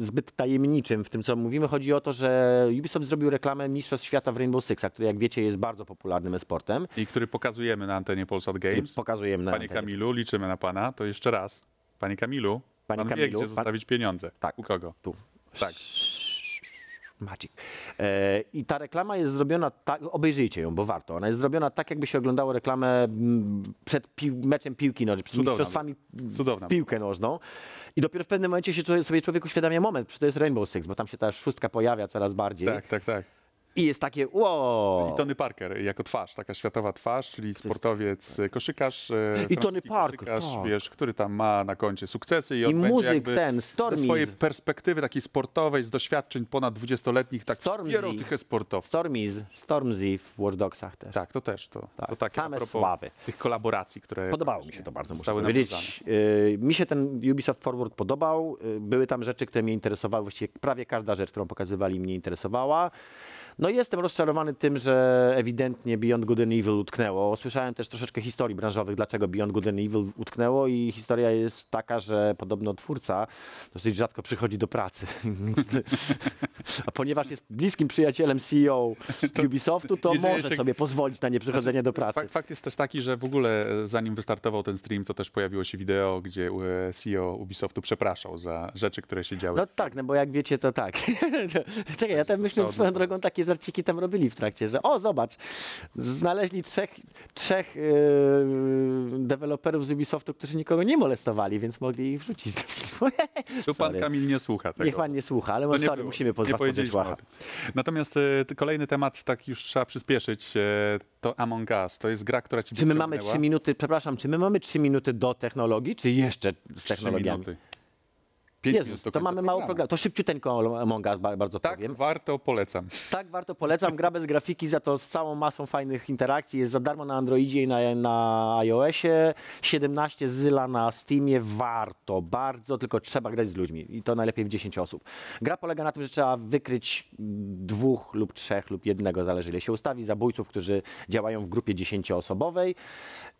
e, zbyt tajemniczym w tym, co mówimy, chodzi o to, że Ubisoft zrobił reklamę Mistrzostw Świata w Rainbow Sixa, który jak wiecie jest bardzo popularnym esportem. I który pokazujemy na antenie Polsat Games. Pokazujemy na Panie antenie. Kamilu, liczymy na Pana, to jeszcze raz. Panie Kamilu, Panie pan Kamilu, wie, gdzie pan... zostawić pieniądze. Tak. U kogo? Tu. Tak. Magic. E, I ta reklama jest zrobiona tak, obejrzyjcie ją, bo warto. Ona jest zrobiona tak, jakby się oglądało reklamę mm, przed meczem piłki nożnej, przed Cudowna. mistrzostwami Cudowna. piłkę nożną. I dopiero w pewnym momencie się sobie człowiek uświadamia moment, czy to jest Rainbow Six, bo tam się ta szóstka pojawia coraz bardziej. Tak, tak, tak. I jest takie wow. I Tony Parker jako twarz, taka światowa twarz, czyli sportowiec, tak. koszykarz. E, I Tony Parker, koszykarz, tak. wiesz, który tam ma na koncie sukcesy. I, I muzyk ten, Stormy. Ze swojej perspektywy takiej sportowej, z doświadczeń ponad 20-letnich, tak Stormzy. wspierał tych sportowców. Stormzy, Stormzy w Watch Dogsach też. Tak, to też. To, tak. to takie Same sławy. Tych kolaboracji, które... Podobało mi się to bardzo, muszę powiedzieć. Yy, mi się ten Ubisoft Forward podobał. E, były tam rzeczy, które mnie interesowały. Właściwie prawie każda rzecz, którą pokazywali, mnie interesowała. No jestem rozczarowany tym, że ewidentnie Beyond Good and Evil utknęło. Słyszałem też troszeczkę historii branżowych, dlaczego Beyond Good and Evil utknęło i historia jest taka, że podobno twórca dosyć rzadko przychodzi do pracy. A ponieważ jest bliskim przyjacielem CEO to, Ubisoftu, to może się... sobie pozwolić na nieprzychodzenie do pracy. Znaczy, fakt, fakt jest też taki, że w ogóle e, zanim wystartował ten stream, to też pojawiło się wideo, gdzie e, CEO Ubisoftu przepraszał za rzeczy, które się działy. No tak, no bo jak wiecie, to tak. Czekaj, ja tam myślę swoją drogą takie, że żarciki tam robili w trakcie, że o, zobacz, znaleźli trzech, trzech yy, deweloperów z Ubisoftu, którzy nikogo nie molestowali, więc mogli ich wrzucić do filmu. Tu pan Kamil nie słucha tego. Niech pan nie słucha, ale może, sorry, musimy pozbawić Natomiast y, kolejny temat, tak już trzeba przyspieszyć, y, to Among Us. To jest gra, która ci Czy my mamy trzy minuty, przepraszam, czy my mamy trzy minuty do technologii, czy jeszcze z technologiami? 3 minuty. Pięć Jezus, to mamy mało programu. To szybciuteńko Among Us, bardzo tak powiem. Tak, warto, polecam. Tak, warto, polecam. Gra bez grafiki, za to z całą masą fajnych interakcji. Jest za darmo na Androidzie i na, na iOSie. 17 zyla na Steamie. Warto, bardzo, tylko trzeba grać z ludźmi. I to najlepiej w 10 osób. Gra polega na tym, że trzeba wykryć dwóch lub trzech lub jednego, zależy ile się ustawi, zabójców, którzy działają w grupie 10-osobowej.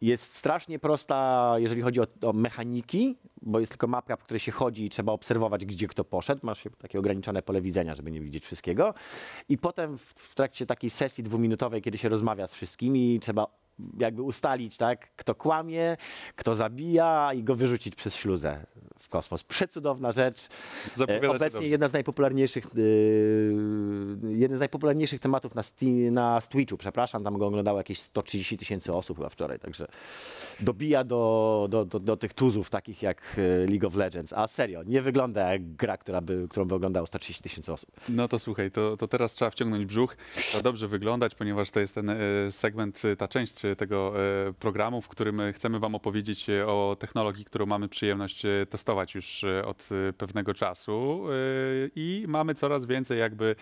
Jest strasznie prosta, jeżeli chodzi o, o mechaniki, bo jest tylko mapka, po której się chodzi i trzeba trzeba obserwować, gdzie kto poszedł. Masz takie ograniczone pole widzenia, żeby nie widzieć wszystkiego. I potem w, w trakcie takiej sesji dwuminutowej, kiedy się rozmawia z wszystkimi, trzeba jakby ustalić, tak, kto kłamie, kto zabija i go wyrzucić przez śluzę w kosmos. Przecudowna rzecz. Zapowiada Obecnie jedna z najpopularniejszych, yy, jeden z najpopularniejszych tematów na, na Twitchu, przepraszam, tam go oglądało jakieś 130 tysięcy osób chyba wczoraj, także dobija do, do, do, do, tych tuzów takich jak y, League of Legends. A serio, nie wygląda jak gra, która by, którą by oglądało 130 tysięcy osób. No to słuchaj, to, to teraz trzeba wciągnąć brzuch, to dobrze wyglądać, ponieważ to jest ten y, segment, y, ta część E, tego e, programu, w którym chcemy Wam opowiedzieć e, o technologii, którą mamy przyjemność testować już od pewnego czasu i mamy coraz więcej jakby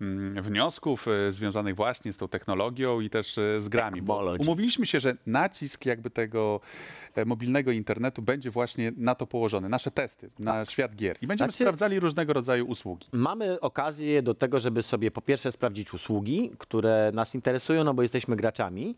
mm, wniosków związanych właśnie z tą technologią i też z grami. Bo umówiliśmy się, że nacisk jakby tego E, mobilnego internetu będzie właśnie na to położony. Nasze testy, na tak. świat gier. I będziemy znaczy, sprawdzali różnego rodzaju usługi. Mamy okazję do tego, żeby sobie po pierwsze sprawdzić usługi, które nas interesują, no bo jesteśmy graczami,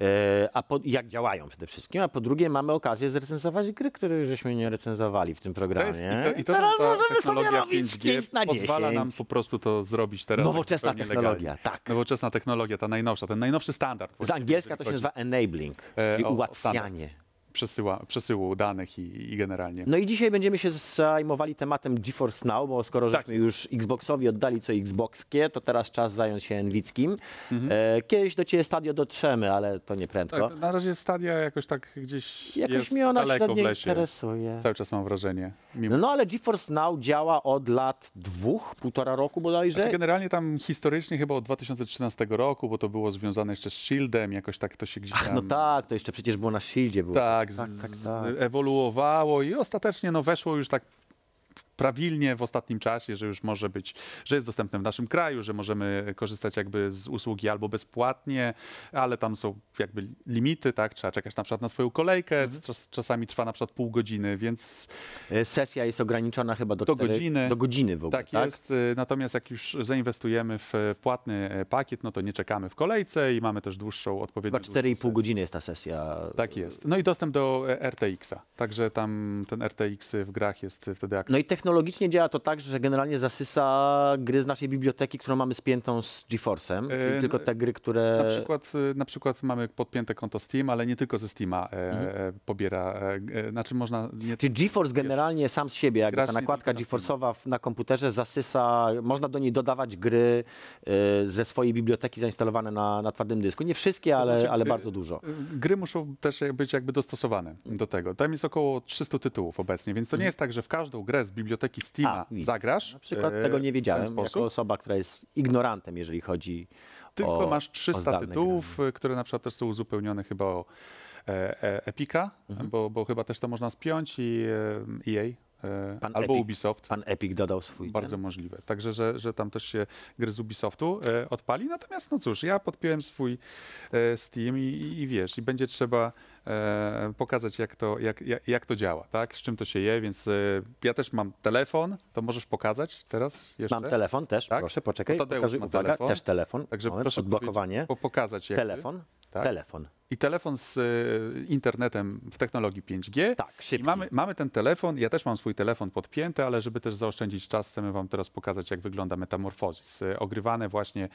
e, a po, jak działają przede wszystkim, a po drugie mamy okazję zrecenzować gry, których żeśmy nie recenzowali w tym programie. To jest, i to, i to, teraz ta możemy sobie robić 5G 5 na 10. Pozwala nam po prostu to zrobić teraz. Nowoczesna technologia, legalnie. tak. Nowoczesna technologia, ta najnowsza, ten najnowszy standard. Z angielska to się chodzi. nazywa enabling, e, czyli o, ułatwianie. O przesyła, przesyłu danych i, i, generalnie. No i dzisiaj będziemy się zajmowali tematem GeForce Now, bo skoro tak. żeśmy już Xboxowi oddali co Xboxkie, to teraz czas zająć się Nwickim. Mhm. E, kiedyś do ciebie stadio dotrzemy, ale to nie prędko. Tak, na razie stadia jakoś tak gdzieś jakoś jest mi ona daleko w interesuje. Cały czas mam wrażenie. Mimo... No, ale GeForce Now działa od lat dwóch, półtora roku bodajże. Znaczy, generalnie tam historycznie chyba od 2013 roku, bo to było związane jeszcze z Shieldem, jakoś tak to się gdzieś tam... Ach, no tak, to jeszcze przecież było na Shieldzie. Było. Tak, tak, tak, tak, tak, tak. ewoluowało i ostatecznie no, weszło już tak prawilnie w ostatnim czasie, że już może być, że jest dostępne w naszym kraju, że możemy korzystać jakby z usługi albo bezpłatnie, ale tam są jakby limity, tak? Trzeba czekać na przykład na swoją kolejkę, mhm. czas, czasami trwa na przykład pół godziny, więc... E, sesja jest ograniczona chyba do, do 4, godziny. Do godziny w ogóle, tak? tak? jest, e, natomiast jak już zainwestujemy w płatny e, pakiet, no to nie czekamy w kolejce i mamy też dłuższą odpowiednią... No, chyba 4,5 godziny jest ta sesja. Tak jest. No i dostęp do RTX-a, także tam ten RTX w grach jest wtedy aktywny. No i technologicznie działa to tak, że generalnie zasysa gry z naszej biblioteki, którą mamy spiętą z GeForce'em, czyli tylko te gry, które... Na przykład, y, na przykład mamy podpięte konto Steam, ale nie tylko ze Steama e, mhm. E, pobiera, e, e, znaczy można... Nie... GeForce generalnie wiesz, sam z siebie, jak ta nakładka GeForce'owa na, komputerze zasysa, można do niej dodawać gry y, ze swojej biblioteki zainstalowane na, na twardym dysku. Nie wszystkie, ale, znaczy, ale y, bardzo dużo. Gry muszą też być jakby dostosowane do tego. Tam jest około 300 tytułów obecnie, więc to nie mhm. jest tak, że w każdą grę z biblioteki biblioteki Steam A, zagrasz. Na przykład tego e, nie wiedziałem jako osoba, która jest ignorantem, jeżeli chodzi Tylko o masz 300 tytułów, które na przykład też są uzupełnione chyba o e, e, Epika, mhm. bo, bo chyba też to można spiąć i e, EA E, pan albo Epic, Ubisoft. Pan Epic dodał swój. Bardzo ten? możliwe. Także, że, że tam też się gry z Ubisoftu e, odpali. Natomiast, no cóż, ja podpiąłem swój e, Steam i, i, i wiesz, i będzie trzeba e, pokazać, jak to, jak, jak, jak, to działa, tak? Z czym to się je, więc e, ja też mam telefon, to możesz pokazać teraz jeszcze? Mam telefon też, tak? proszę, poczekaj. No Tadeusz pokazuj, ma uwaga, telefon. też telefon. Także Moment, proszę odblokowanie. Po pokazać. Telefon. Ty. Tak? Telefon. I telefon z y, internetem w technologii 5G. Tak, szybki. I mamy, mamy ten telefon, ja też mam swój telefon podpięty, ale żeby też zaoszczędzić czas, chcemy wam teraz pokazać, jak wygląda metamorfozis. Y, ogrywane właśnie y,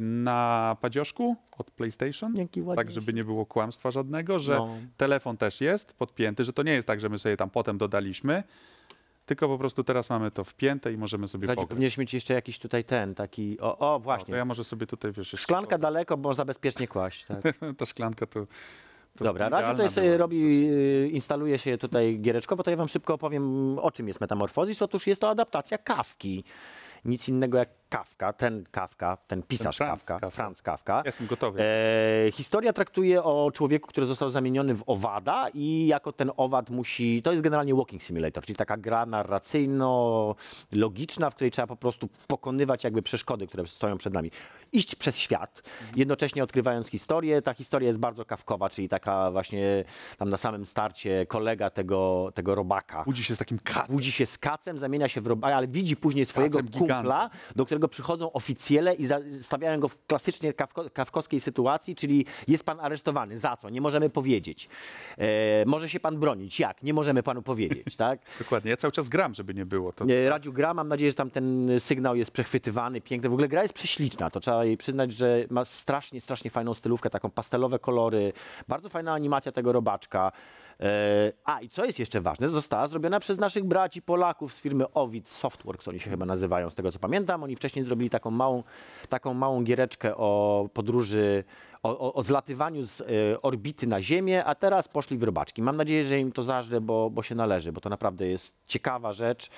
na padzioszku od PlayStation, Jaki tak żeby nie było kłamstwa żadnego, że no. telefon też jest podpięty, że to nie jest tak, że my sobie tam potem dodaliśmy, tylko po prostu teraz mamy to wpięte i możemy sobie Radziu, pograć. powinieneś mieć jeszcze jakiś tutaj ten, taki, o, o właśnie. O, to ja może sobie tutaj, wiesz... Szklanka to... daleko, można bezpiecznie kłaść. Tak. Ta szklanka to... To Dobra, Raczej tutaj sobie była. robi, y, instaluje się tutaj giereczkowo, to ja wam szybko opowiem, o czym jest metamorfozis. Otóż jest to adaptacja kawki nic innego jak Kawka, ten Kawka, ten pisarz ten Franz Kawka, Kawka, Franz Kawka. Jestem gotowy. E, historia traktuje o człowieku, który został zamieniony w owada i jako ten owad musi, to jest generalnie walking simulator, czyli taka gra narracyjno-logiczna, w której trzeba po prostu pokonywać jakby przeszkody, które stoją przed nami. Iść przez świat, mhm. jednocześnie odkrywając historię. Ta historia jest bardzo kawkowa, czyli taka właśnie tam na samym starcie kolega tego, tego robaka. Budzi się z takim kacem. Budzi się z kacem, zamienia się w robaka, ale widzi później swojego kumpla, do którego przychodzą oficjele i stawiają go w klasycznie kawkowskiej sytuacji, czyli jest pan aresztowany. Za co? Nie możemy powiedzieć. E, może się pan bronić. Jak? Nie możemy panu powiedzieć, tak? Dokładnie. Ja cały czas gram, żeby nie było. To... E, tak. Radziu gra, mam nadzieję, że tam ten sygnał jest przechwytywany, piękny. W ogóle gra jest prześliczna, to trzeba jej przyznać, że ma strasznie, strasznie fajną stylówkę, taką pastelowe kolory. Bardzo fajna animacja tego robaczka. E, a i co jest jeszcze ważne, została zrobiona przez naszych braci Polaków z firmy Ovid Softworks, oni się chyba nazywają, z tego co pamiętam. Oni wcześniej zrobili taką małą, taką małą giereczkę o podróży, o, o, o zlatywaniu z y, orbity na Ziemię, a teraz poszli w robaczki. Mam nadzieję, że im to zażre, bo, bo się należy, bo to naprawdę jest ciekawa rzecz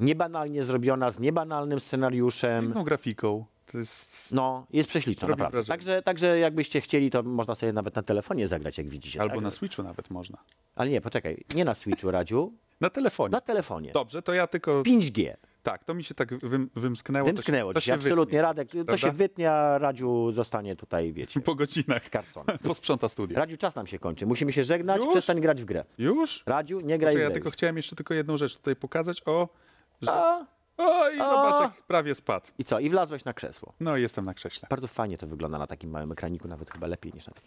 niebanalnie zrobiona, z niebanalnym scenariuszem. Piękną grafiką. Jest... No, jest prześliczna, naprawdę. Także, także jakbyście chcieli, to można sobie nawet na telefonie zagrać, jak widzicie. Albo tak? na Switchu nawet można. Ale nie, poczekaj, nie na Switchu, Radziu. na telefonie. Na telefonie. Dobrze, to ja tylko... 5G. Tak, to mi się tak wym, wymsknęło. Wymsknęło to się, to się absolutnie, wytnie, Radek. Prawda? To się wytnie, a Radziu zostanie tutaj, wiecie... Po godzinach. Skarcony. Posprząta studia. Radziu, czas nam się kończy. Musimy się żegnać, Już? przestań grać w grę. Już? Radziu, nie graj Proszę, w grę. Ja tylko chciałem jeszcze tylko jedną rzecz tutaj pokazać o... A, o, i robaczek prawie spadł. I co? I wlazłeś na krzesło. No i jestem na krześle. Bardzo fajnie to wygląda na takim małym ekraniku, nawet chyba lepiej niż na tym.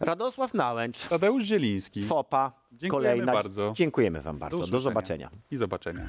Radosław Nałęcz. Tadeusz Zieliński. Fopa. Dziękujemy Kolejna. bardzo. Dziękujemy wam bardzo. Do, Do zobaczenia. I zobaczenia.